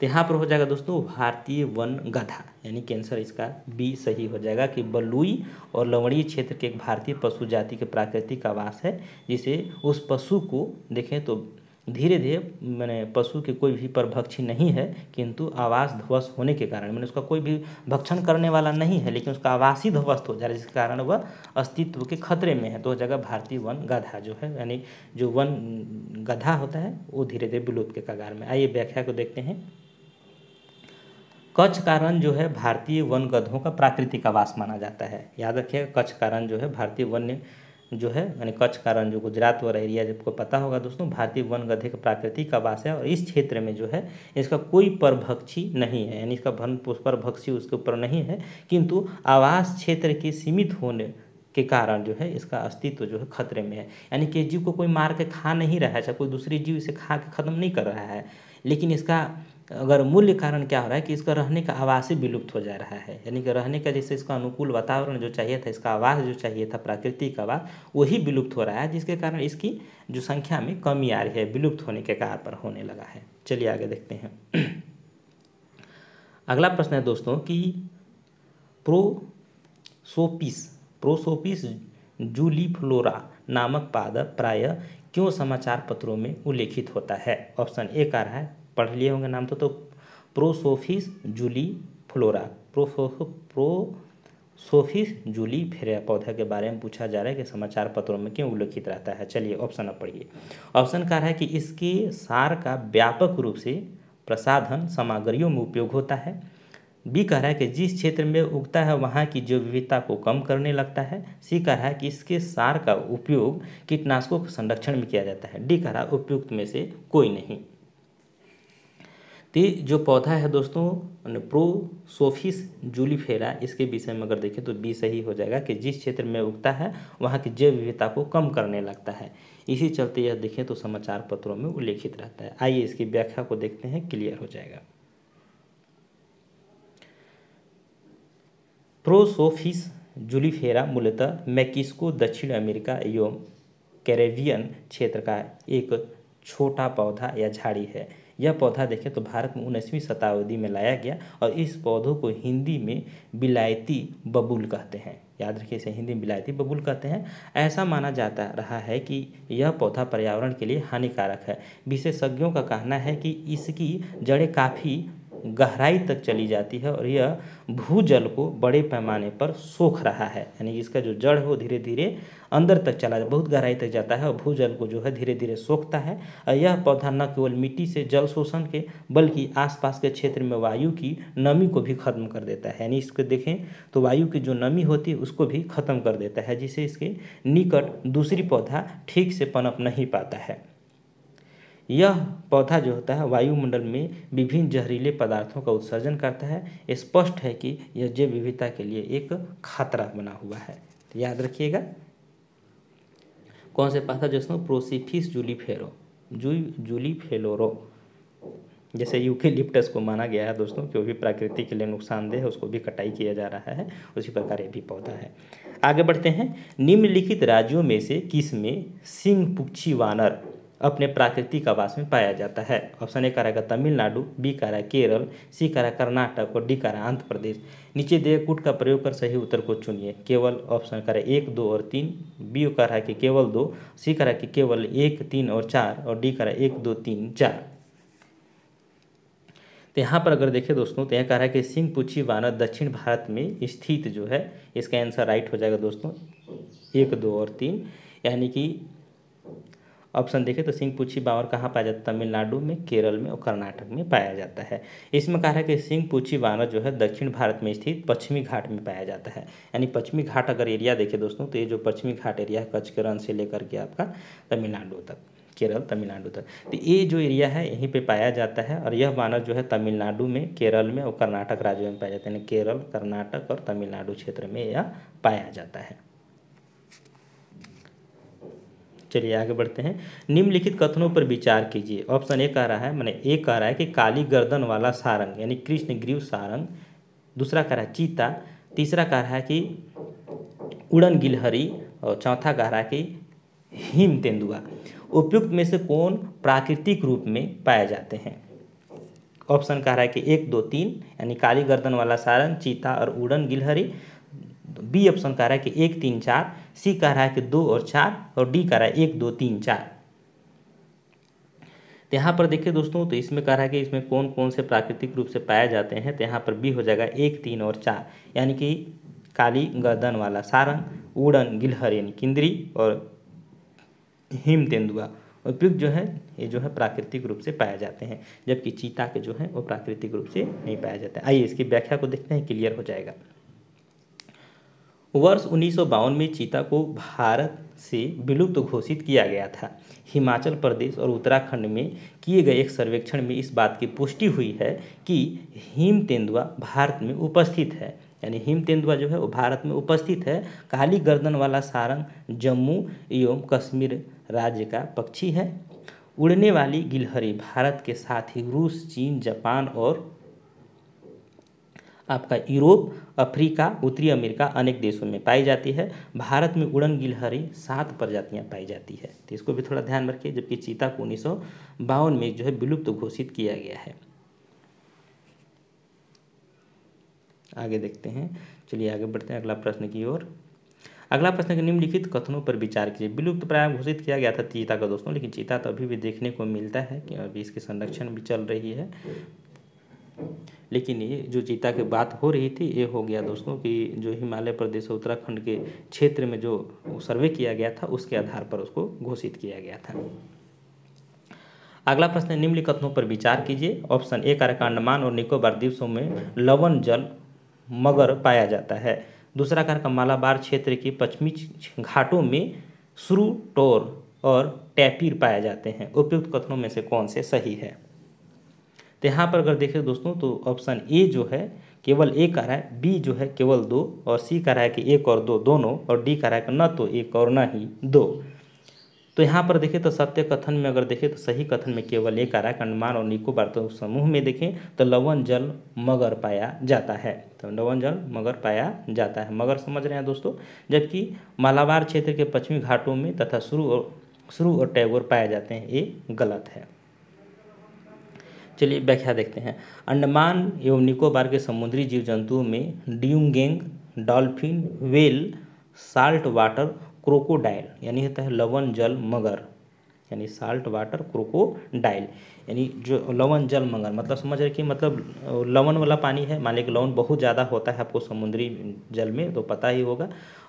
तो यहाँ पर हो जाएगा दोस्तों भारतीय वन गधा यानी कि आंसर इसका बी सही हो जाएगा कि बलुई और लवणीय क्षेत्र के एक भारतीय पशु जाति के प्राकृतिक आवास है जिसे उस पशु को देखें तो धीरे धीरे मैंने पशु के कोई भी परभक्षी नहीं है किंतु आवास ध्वस्त होने के कारण मैंने उसका कोई भी भक्षण करने वाला नहीं है लेकिन उसका आवास ही ध्वस्त हो जा रहा है जिसके कारण वह अस्तित्व के खतरे में है तो जगह भारतीय वन गधा जो है यानी जो वन गधा होता है वो धीरे धीरे विलुप्त के कगार में आइए व्याख्या को देखते हैं कच्छ कारण जो है भारतीय वन गधों का प्राकृतिक आवास माना जाता है याद रखिएगा कच्छ कारण जो है भारतीय वन्य जो है यानी कच्छ कारण जो गुजरात वाला एरिया जबको पता होगा दोस्तों भारतीय वन गधे का प्राकृतिक आवास है और इस क्षेत्र में जो है इसका कोई परभक्षी नहीं है यानी इसका भन परभक्षी उसके ऊपर नहीं है किंतु आवास क्षेत्र के सीमित होने के कारण जो है इसका अस्तित्व जो है खतरे में है यानी कि जीव को कोई मार के खा नहीं रहा है चाहे कोई दूसरे जीव इसे खा के ख़त्म नहीं कर रहा है लेकिन इसका अगर मूल्य कारण क्या हो रहा है कि इसका रहने का आवास ही विलुप्त हो जा रहा है यानी कि रहने का जैसे इसका अनुकूल वातावरण जो चाहिए था इसका आवास जो चाहिए था प्राकृतिक आवास वही विलुप्त हो रहा है जिसके कारण इसकी जो संख्या में कमी आ रही है विलुप्त होने के कारण पर होने लगा है चलिए आगे देखते हैं (clears throat) अगला प्रश्न है दोस्तों कि प्रोसोपिस प्रोसोपिस जूलीफ्लोरा नामक पादप प्राय क्यों समाचार पत्रों में उल्लेखित होता है ऑप्शन ए का रहा है पढ़ लिए होंगे नाम तो तो प्रोसोफिस जूली फ्लोरा प्रोसो प्रोसोफिस जूली फेरा पौधा के बारे में पूछा जा रहा है कि समाचार पत्रों में क्यों उल्लेखित रहता है चलिए ऑप्शन अब पढ़िए ऑप्शन कह रहा है कि इसके सार का व्यापक रूप से प्रसाधन सामग्रियों में उपयोग होता है बी कह रहा है कि जिस क्षेत्र में उगता है वहाँ की जैव विविधता को कम करने लगता है सी कह रहा है कि इसके सार का उपयोग कीटनाशकों के संरक्षण में किया जाता है डी कह रहा है उपयुक्त में से कोई नहीं तो जो पौधा है दोस्तों प्रोसोफिस जूलीफेरा इसके विषय में अगर देखें तो बी सही हो जाएगा कि जिस क्षेत्र में उगता है वहाँ की जैव विविधता को कम करने लगता है इसी चलते यह देखें तो समाचार पत्रों में उल्लेखित रहता है आइए इसकी व्याख्या को देखते हैं क्लियर हो जाएगा प्रोसोफिस जूलीफेरा मूलतः मैकिस्को दक्षिण अमेरिका एवं कैरेबियन क्षेत्र का एक छोटा पौधा या झाड़ी है यह पौधा देखें तो भारत में उन्नीसवीं शताब्दी में लाया गया और इस पौधों को हिंदी में बिलायती बबूल कहते हैं याद रखिए इसे हिंदी में बिलायती बबूल कहते हैं ऐसा माना जाता रहा है कि यह पौधा पर्यावरण के लिए हानिकारक है विशेषज्ञों का कहना है कि इसकी जड़ें काफ़ी गहराई तक चली जाती है और यह भूजल को बड़े पैमाने पर सोख रहा है यानी इसका जो जड़ है वो धीरे धीरे अंदर तक चला बहुत गहराई तक जाता है और भूजल को जो है धीरे धीरे सोखता है और यह पौधा न केवल मिट्टी से जल शोषण के बल्कि आसपास के क्षेत्र में वायु की नमी को भी खत्म कर देता है यानी इसको देखें तो वायु की जो नमी होती है उसको भी खत्म कर देता है जिसे इसके निकट दूसरी पौधा ठीक से पनप नहीं पाता है यह पौधा जो होता है वायुमंडल में विभिन्न जहरीले पदार्थों का उत्सर्जन करता है स्पष्ट है कि यह जैव विविधता के लिए एक खतरा बना हुआ है तो याद रखिएगा कौन से पौधा जैसे प्रोसीफिस जूलीफेरो जू जूलीफेलोरो जैसे यूके लिप्टस को माना गया है दोस्तों जो भी प्रकृति के लिए नुकसानदेह है उसको भी कटाई किया जा रहा है उसी प्रकार ये भी पौधा है आगे बढ़ते हैं निम्नलिखित राज्यों में से किस में सिंह पुक्षी वानर अपने प्राकृतिक आवास में पाया जाता है ऑप्शन ए कराएगा तमिलनाडु बी करा केरल सी करा कर्नाटक और डी करा आंध्र प्रदेश नीचे दिए कूट का प्रयोग कर सही उत्तर को चुनिए केवल ऑप्शन करा एक दो और तीन बी करा कि केवल दो सी करा कि केवल एक तीन और चार और डी करा एक दो तीन चार तो यहाँ पर अगर देखें दोस्तों तो यह कह रहा है कि सिंह पुच्छी वानर दक्षिण भारत में स्थित जो है इसका आंसर राइट हो जाएगा दोस्तों एक दो और तीन यानी कि ऑप्शन देखें तो सिंह पूछी बावर कहाँ पाया जाता है तमिलनाडु में केरल में और कर्नाटक में पाया जाता है इसमें कहा है कि सिंह पूछी बावर जो है दक्षिण भारत में स्थित पश्चिमी घाट में पाया जाता है यानी पश्चिमी घाट अगर एरिया देखें दोस्तों तो ये जो पश्चिमी घाट एरिया है कच्छ करण से लेकर के आपका तमिलनाडु तक केरल तमिलनाडु तक तो ये जो एरिया है यहीं पे पाया जाता है और यह वानर जो है तमिलनाडु में केरल में और कर्नाटक राज्य में पाया जाता है यानी केरल कर्नाटक और तमिलनाडु क्षेत्र में यह पाया जाता है चलिए आगे बढ़ते हैं निम्नलिखित कथनों पर विचार कीजिए ऑप्शन ए कह रहा है मैंने ए कह रहा है कि काली गर्दन वाला सारंग यानी कृष्ण ग्रीव सारंग दूसरा कह रहा है चीता तीसरा कह रहा है कि उड़न गिलहरी और चौथा कह रहा है कि हिम तेंदुआ उपयुक्त में से कौन प्राकृतिक रूप में पाए जाते हैं ऑप्शन कह रहा है कि एक दो तीन यानी काली गर्दन वाला सारंग चीता और उड़न गिलहरी बी ऑप्शन कह रहा है कि एक तीन चार सी कह रहा है कि दो और चार और डी कह रहा है एक दो तीन चार तो यहाँ पर देखिए दोस्तों तो इसमें कह रहा है कि इसमें कौन कौन से प्राकृतिक रूप से पाए जाते हैं तो यहाँ पर बी हो जाएगा एक तीन और चार यानी कि काली गर्दन वाला सारंग उड़न गिलहर यानी किंदरी और हिम तेंदुआ उपयुक्त जो है ये जो है प्राकृतिक रूप से पाए जाते हैं जबकि चीता के जो है वो प्राकृतिक रूप से नहीं पाया जाता हैं आइए इसकी व्याख्या को देखते हैं क्लियर हो जाएगा वर्ष उन्नीस में चीता को भारत से विलुप्त घोषित किया गया था हिमाचल प्रदेश और उत्तराखंड में किए गए एक सर्वेक्षण में इस बात की पुष्टि हुई है कि हिम तेंदुआ भारत में उपस्थित है यानी हिम तेंदुआ जो है वो भारत में उपस्थित है काली गर्दन वाला सारंग जम्मू एवं कश्मीर राज्य का पक्षी है उड़ने वाली गिलहरी भारत के साथ ही रूस चीन जापान और आपका यूरोप अफ्रीका उत्तरी अमेरिका अनेक देशों में पाई जाती है भारत में उड़न गिलहरी सात प्रजातियां पाई जाती है तो इसको भी थोड़ा ध्यान रखिए जबकि चीता को उन्नीस में जो है विलुप्त तो घोषित किया गया है आगे देखते हैं चलिए आगे बढ़ते हैं अगला प्रश्न की ओर अगला प्रश्न के निम्नलिखित कथनों पर विचार कीजिए विलुप्त प्राय घोषित किया गया था चीता का दोस्तों लेकिन चीता तो अभी भी देखने को मिलता है कि अभी इसके संरक्षण भी चल रही है लेकिन ये जो चीता की बात हो रही थी ये हो गया दोस्तों कि जो हिमालय प्रदेश और उत्तराखंड के क्षेत्र में जो सर्वे किया गया था उसके आधार पर उसको घोषित किया गया था अगला प्रश्न निम्नलिखित कथनों पर विचार कीजिए ऑप्शन ए कारक अंडमान और निकोबार द्वीपों में लवण जल मगर पाया जाता है दूसरा कारक मालाबार क्षेत्र के पश्चिमी घाटों में श्रू टोर और टैपीर पाए जाते हैं उपयुक्त कथनों में से कौन से सही है तो यहाँ पर अगर देखें दोस्तों तो ऑप्शन ए जो है केवल एक आ रहा है बी जो है केवल दो और सी का रहा है कि एक और दो दोनों और डी का रहा है कि न तो एक और न ही दो तो यहाँ पर देखें तो सत्य कथन में अगर देखें तो सही कथन में केवल एक आ रहा है अंडमान और निकोबार तो समूह में देखें तो लवन जल मगर पाया जाता है तो लवन जल मगर पाया जाता है मगर समझ रहे हैं दोस्तों जबकि मालाबार क्षेत्र के पश्चिमी घाटों में तथा शुरू और शुरू और टैगोर पाए जाते हैं ये गलत है चलिए व्याख्या देखते हैं अंडमान एवं निकोबार के समुद्री जीव जंतुओं में dugong dolphin whale salt water crocodile यानी होता है लवण जल मगर यानी साल्ट वाटर क्रोकोडाइल यानी जो लवन जल मंगल मतलब समझ रहे कि मतलब लवन वाला पानी है मान लीजिए लवन बहुत ज़्यादा होता है आपको समुद्री जल में तो पता ही होगा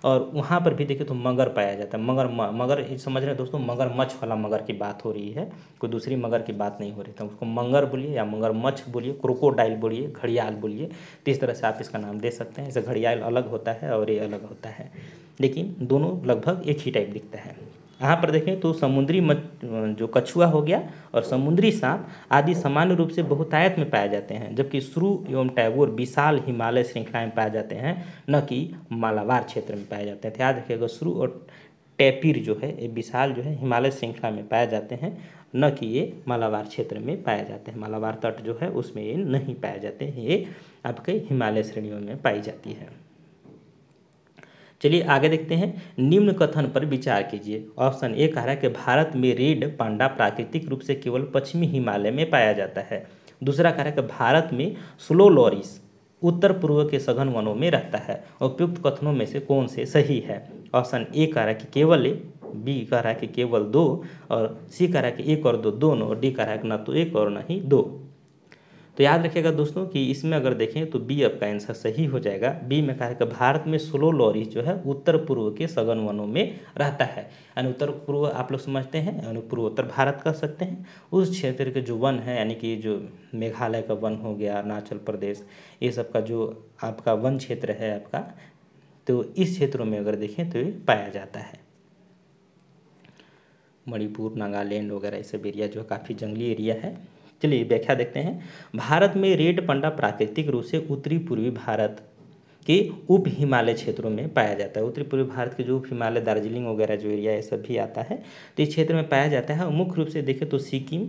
और वहाँ पर भी देखिए तो मगर पाया जाता है मगर मगर समझ रहे हैं दोस्तों मगरमच्छ वाला मगर की बात हो रही है कोई दूसरी मगर की बात नहीं हो रही तो उसको मंगर बोलिए या मगरमच्छ बोलिए क्रोकोडाइल बोलिए घड़ियाल बोलिए तो इस तरह से आप इसका नाम दे सकते हैं जैसे घड़ियाल अलग होता है और ये अलग होता है लेकिन दोनों लगभग एक ही टाइप दिखता है यहाँ पर देखें तो समुद्री मच जो कछुआ हो गया और समुद्री सांप आदि सामान्य रूप से बहुतायत में पाए जाते हैं जबकि श्रु एवं टैगोर विशाल हिमालय श्रृंखला में पाए जाते हैं न कि मालाबार क्षेत्र में पाए जाते हैं तो याद रखिएगा श्रु और टैपिर जो है ये विशाल जो है हिमालय श्रृंखला में पाए जाते हैं न कि ये मालाबार क्षेत्र में पाए जाते हैं मालाबार तट जो है उसमें ये नहीं पाए जाते हैं ये आपके हिमालय श्रेणियों में पाई जाती है चलिए आगे देखते हैं निम्न कथन पर विचार कीजिए ऑप्शन ए कह रहा है कि भारत में रेड पांडा प्राकृतिक रूप से केवल पश्चिमी हिमालय में पाया जाता है दूसरा कह रहा है कि भारत में स्लो लॉरिस उत्तर पूर्व के सघन वनों में रहता है उपयुक्त कथनों में से कौन से सही है ऑप्शन ए कह रहा है कि केवल बी कह रहा है कि केवल दो और सी कह रहा है कि एक और दो दोनों और डी कह रहा है कि ना तो एक और ना ही दो तो याद रखिएगा दोस्तों कि इसमें अगर देखें तो बी आपका आंसर सही हो जाएगा बी में कहा है कि भारत में स्लो लॉरी जो है उत्तर पूर्व के सघन वनों में रहता है यानी उत्तर पूर्व आप लोग समझते हैं यानी पूर्वोत्तर भारत कह सकते हैं उस क्षेत्र के जो वन है यानी कि जो मेघालय का वन हो गया अरुणाचल प्रदेश ये सब का जो आपका वन क्षेत्र है आपका तो इस क्षेत्रों में अगर देखें तो पाया जाता है मणिपुर नागालैंड वगैरह ये सब एरिया जो काफ़ी जंगली एरिया है चलिए व्याख्या देखते हैं भारत में रेड पंडा प्राकृतिक रूप से उत्तरी पूर्वी भारत के उप हिमालय क्षेत्रों में पाया जाता है उत्तरी पूर्वी भारत के जो उप हिमालय दार्जिलिंग वगैरह जो एरिया ये सब भी आता है तो इस क्षेत्र में पाया जाता है मुख्य रूप से देखें तो सिक्किम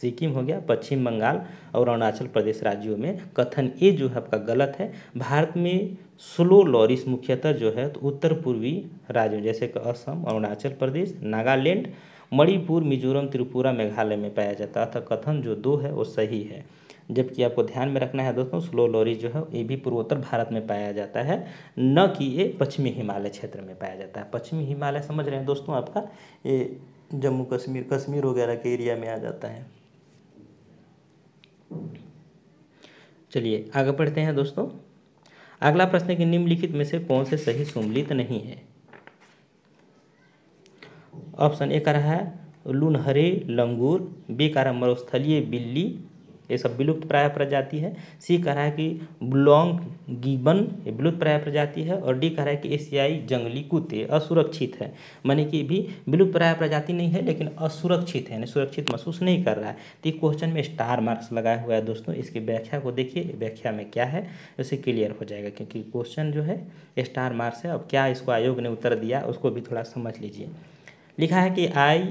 सिक्किम हो गया पश्चिम बंगाल और अरुणाचल प्रदेश राज्यों में कथन ये जो है आपका गलत है भारत में स्लो लॉरिस मुख्यतः जो है तो उत्तर पूर्वी राज्यों जैसे कि असम अरुणाचल प्रदेश नागालैंड मणिपुर मिजोरम त्रिपुरा मेघालय में पाया जाता है अर्थात कथन जो दो है वो सही है जबकि आपको ध्यान में रखना है दोस्तों स्लो लोरी जो है ये भी पूर्वोत्तर भारत में पाया जाता है न कि ये पश्चिमी हिमालय क्षेत्र में पाया जाता है पश्चिमी हिमालय समझ रहे हैं दोस्तों आपका ये जम्मू कश्मीर कश्मीर वगैरह के एरिया में आ जाता है चलिए आगे पढ़ते हैं दोस्तों अगला प्रश्न है कि निम्नलिखित में से कौन से सही सुमिलित नहीं है ऑप्शन ए का रहा है लूनहरे लंगूर बी का रहा है मरुस्थलीय बिल्ली ये सब विलुप्त प्राय प्रजाति है सी कह रहा है कि ब्लॉन्ग गिबन ये विलुप्त प्राय प्रजाति है और डी कह रहा है कि एशियाई जंगली कुत्ते असुरक्षित है माने कि भी विलुप्त प्राय प्रजाति नहीं है लेकिन असुरक्षित है सुरक्षित महसूस नहीं कर रहा है तो क्वेश्चन में स्टार मार्क्स लगाया हुआ है दोस्तों इसकी व्याख्या को देखिए व्याख्या में क्या है उसे क्लियर हो जाएगा क्योंकि क्वेश्चन जो है स्टार मार्क्स है अब क्या इसको आयोग ने उत्तर दिया उसको भी थोड़ा समझ लीजिए लिखा है कि I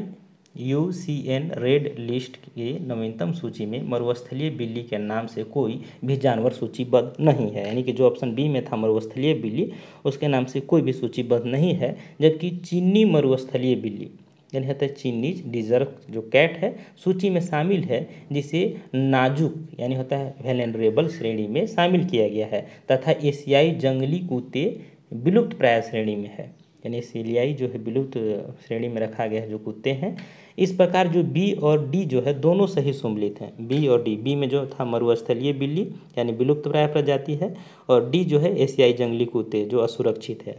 U C N red list के नवीनतम सूची में मरुस्थलीय बिल्ली के नाम से कोई भी जानवर सूचीबद्ध नहीं है यानी कि जो ऑप्शन बी में था मरुस्थलीय बिल्ली उसके नाम से कोई भी सूचीबद्ध नहीं है जबकि चीनी मरुस्थलीय बिल्ली यानी होता है चीनीज डिजर्व जो कैट है सूची में शामिल है जिसे नाजुक यानी होता है वेलेंड्रेबल श्रेणी में शामिल किया गया है तथा एशियाई जंगली कुत्ते विलुप्त प्राय श्रेणी में है यानी सीलियाई जो है विलुप्त श्रेणी में रखा गया है जो कुत्ते हैं इस प्रकार जो बी और डी जो है दोनों सही सम्मिलित हैं बी और डी बी में जो था मरुस्थलीय बिल्ली यानी विलुप्त प्राय प्रजाति है और डी जो है एशियाई जंगली कुत्ते जो असुरक्षित है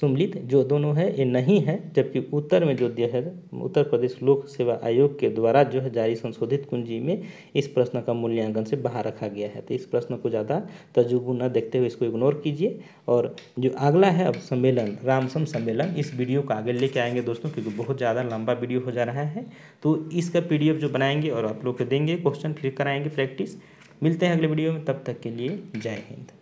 सुमलित जो दोनों है ये नहीं है जबकि उत्तर में जो दिया है उत्तर प्रदेश लोक सेवा आयोग के द्वारा जो है जारी संशोधित कुंजी में इस प्रश्न का मूल्यांकन से बाहर रखा गया है तो इस प्रश्न को ज़्यादा तजुर्बू न देखते हुए इसको इग्नोर कीजिए और जो अगला है अब सम्मेलन रामसम सम्मेलन इस वीडियो को आगे लेके आएंगे दोस्तों क्योंकि बहुत ज़्यादा लंबा वीडियो हो जा रहा है तो इसका पी जो बनाएंगे और आप लोग को देंगे क्वेश्चन फिर कराएंगे प्रैक्टिस मिलते हैं अगले वीडियो में तब तक के लिए जय हिंद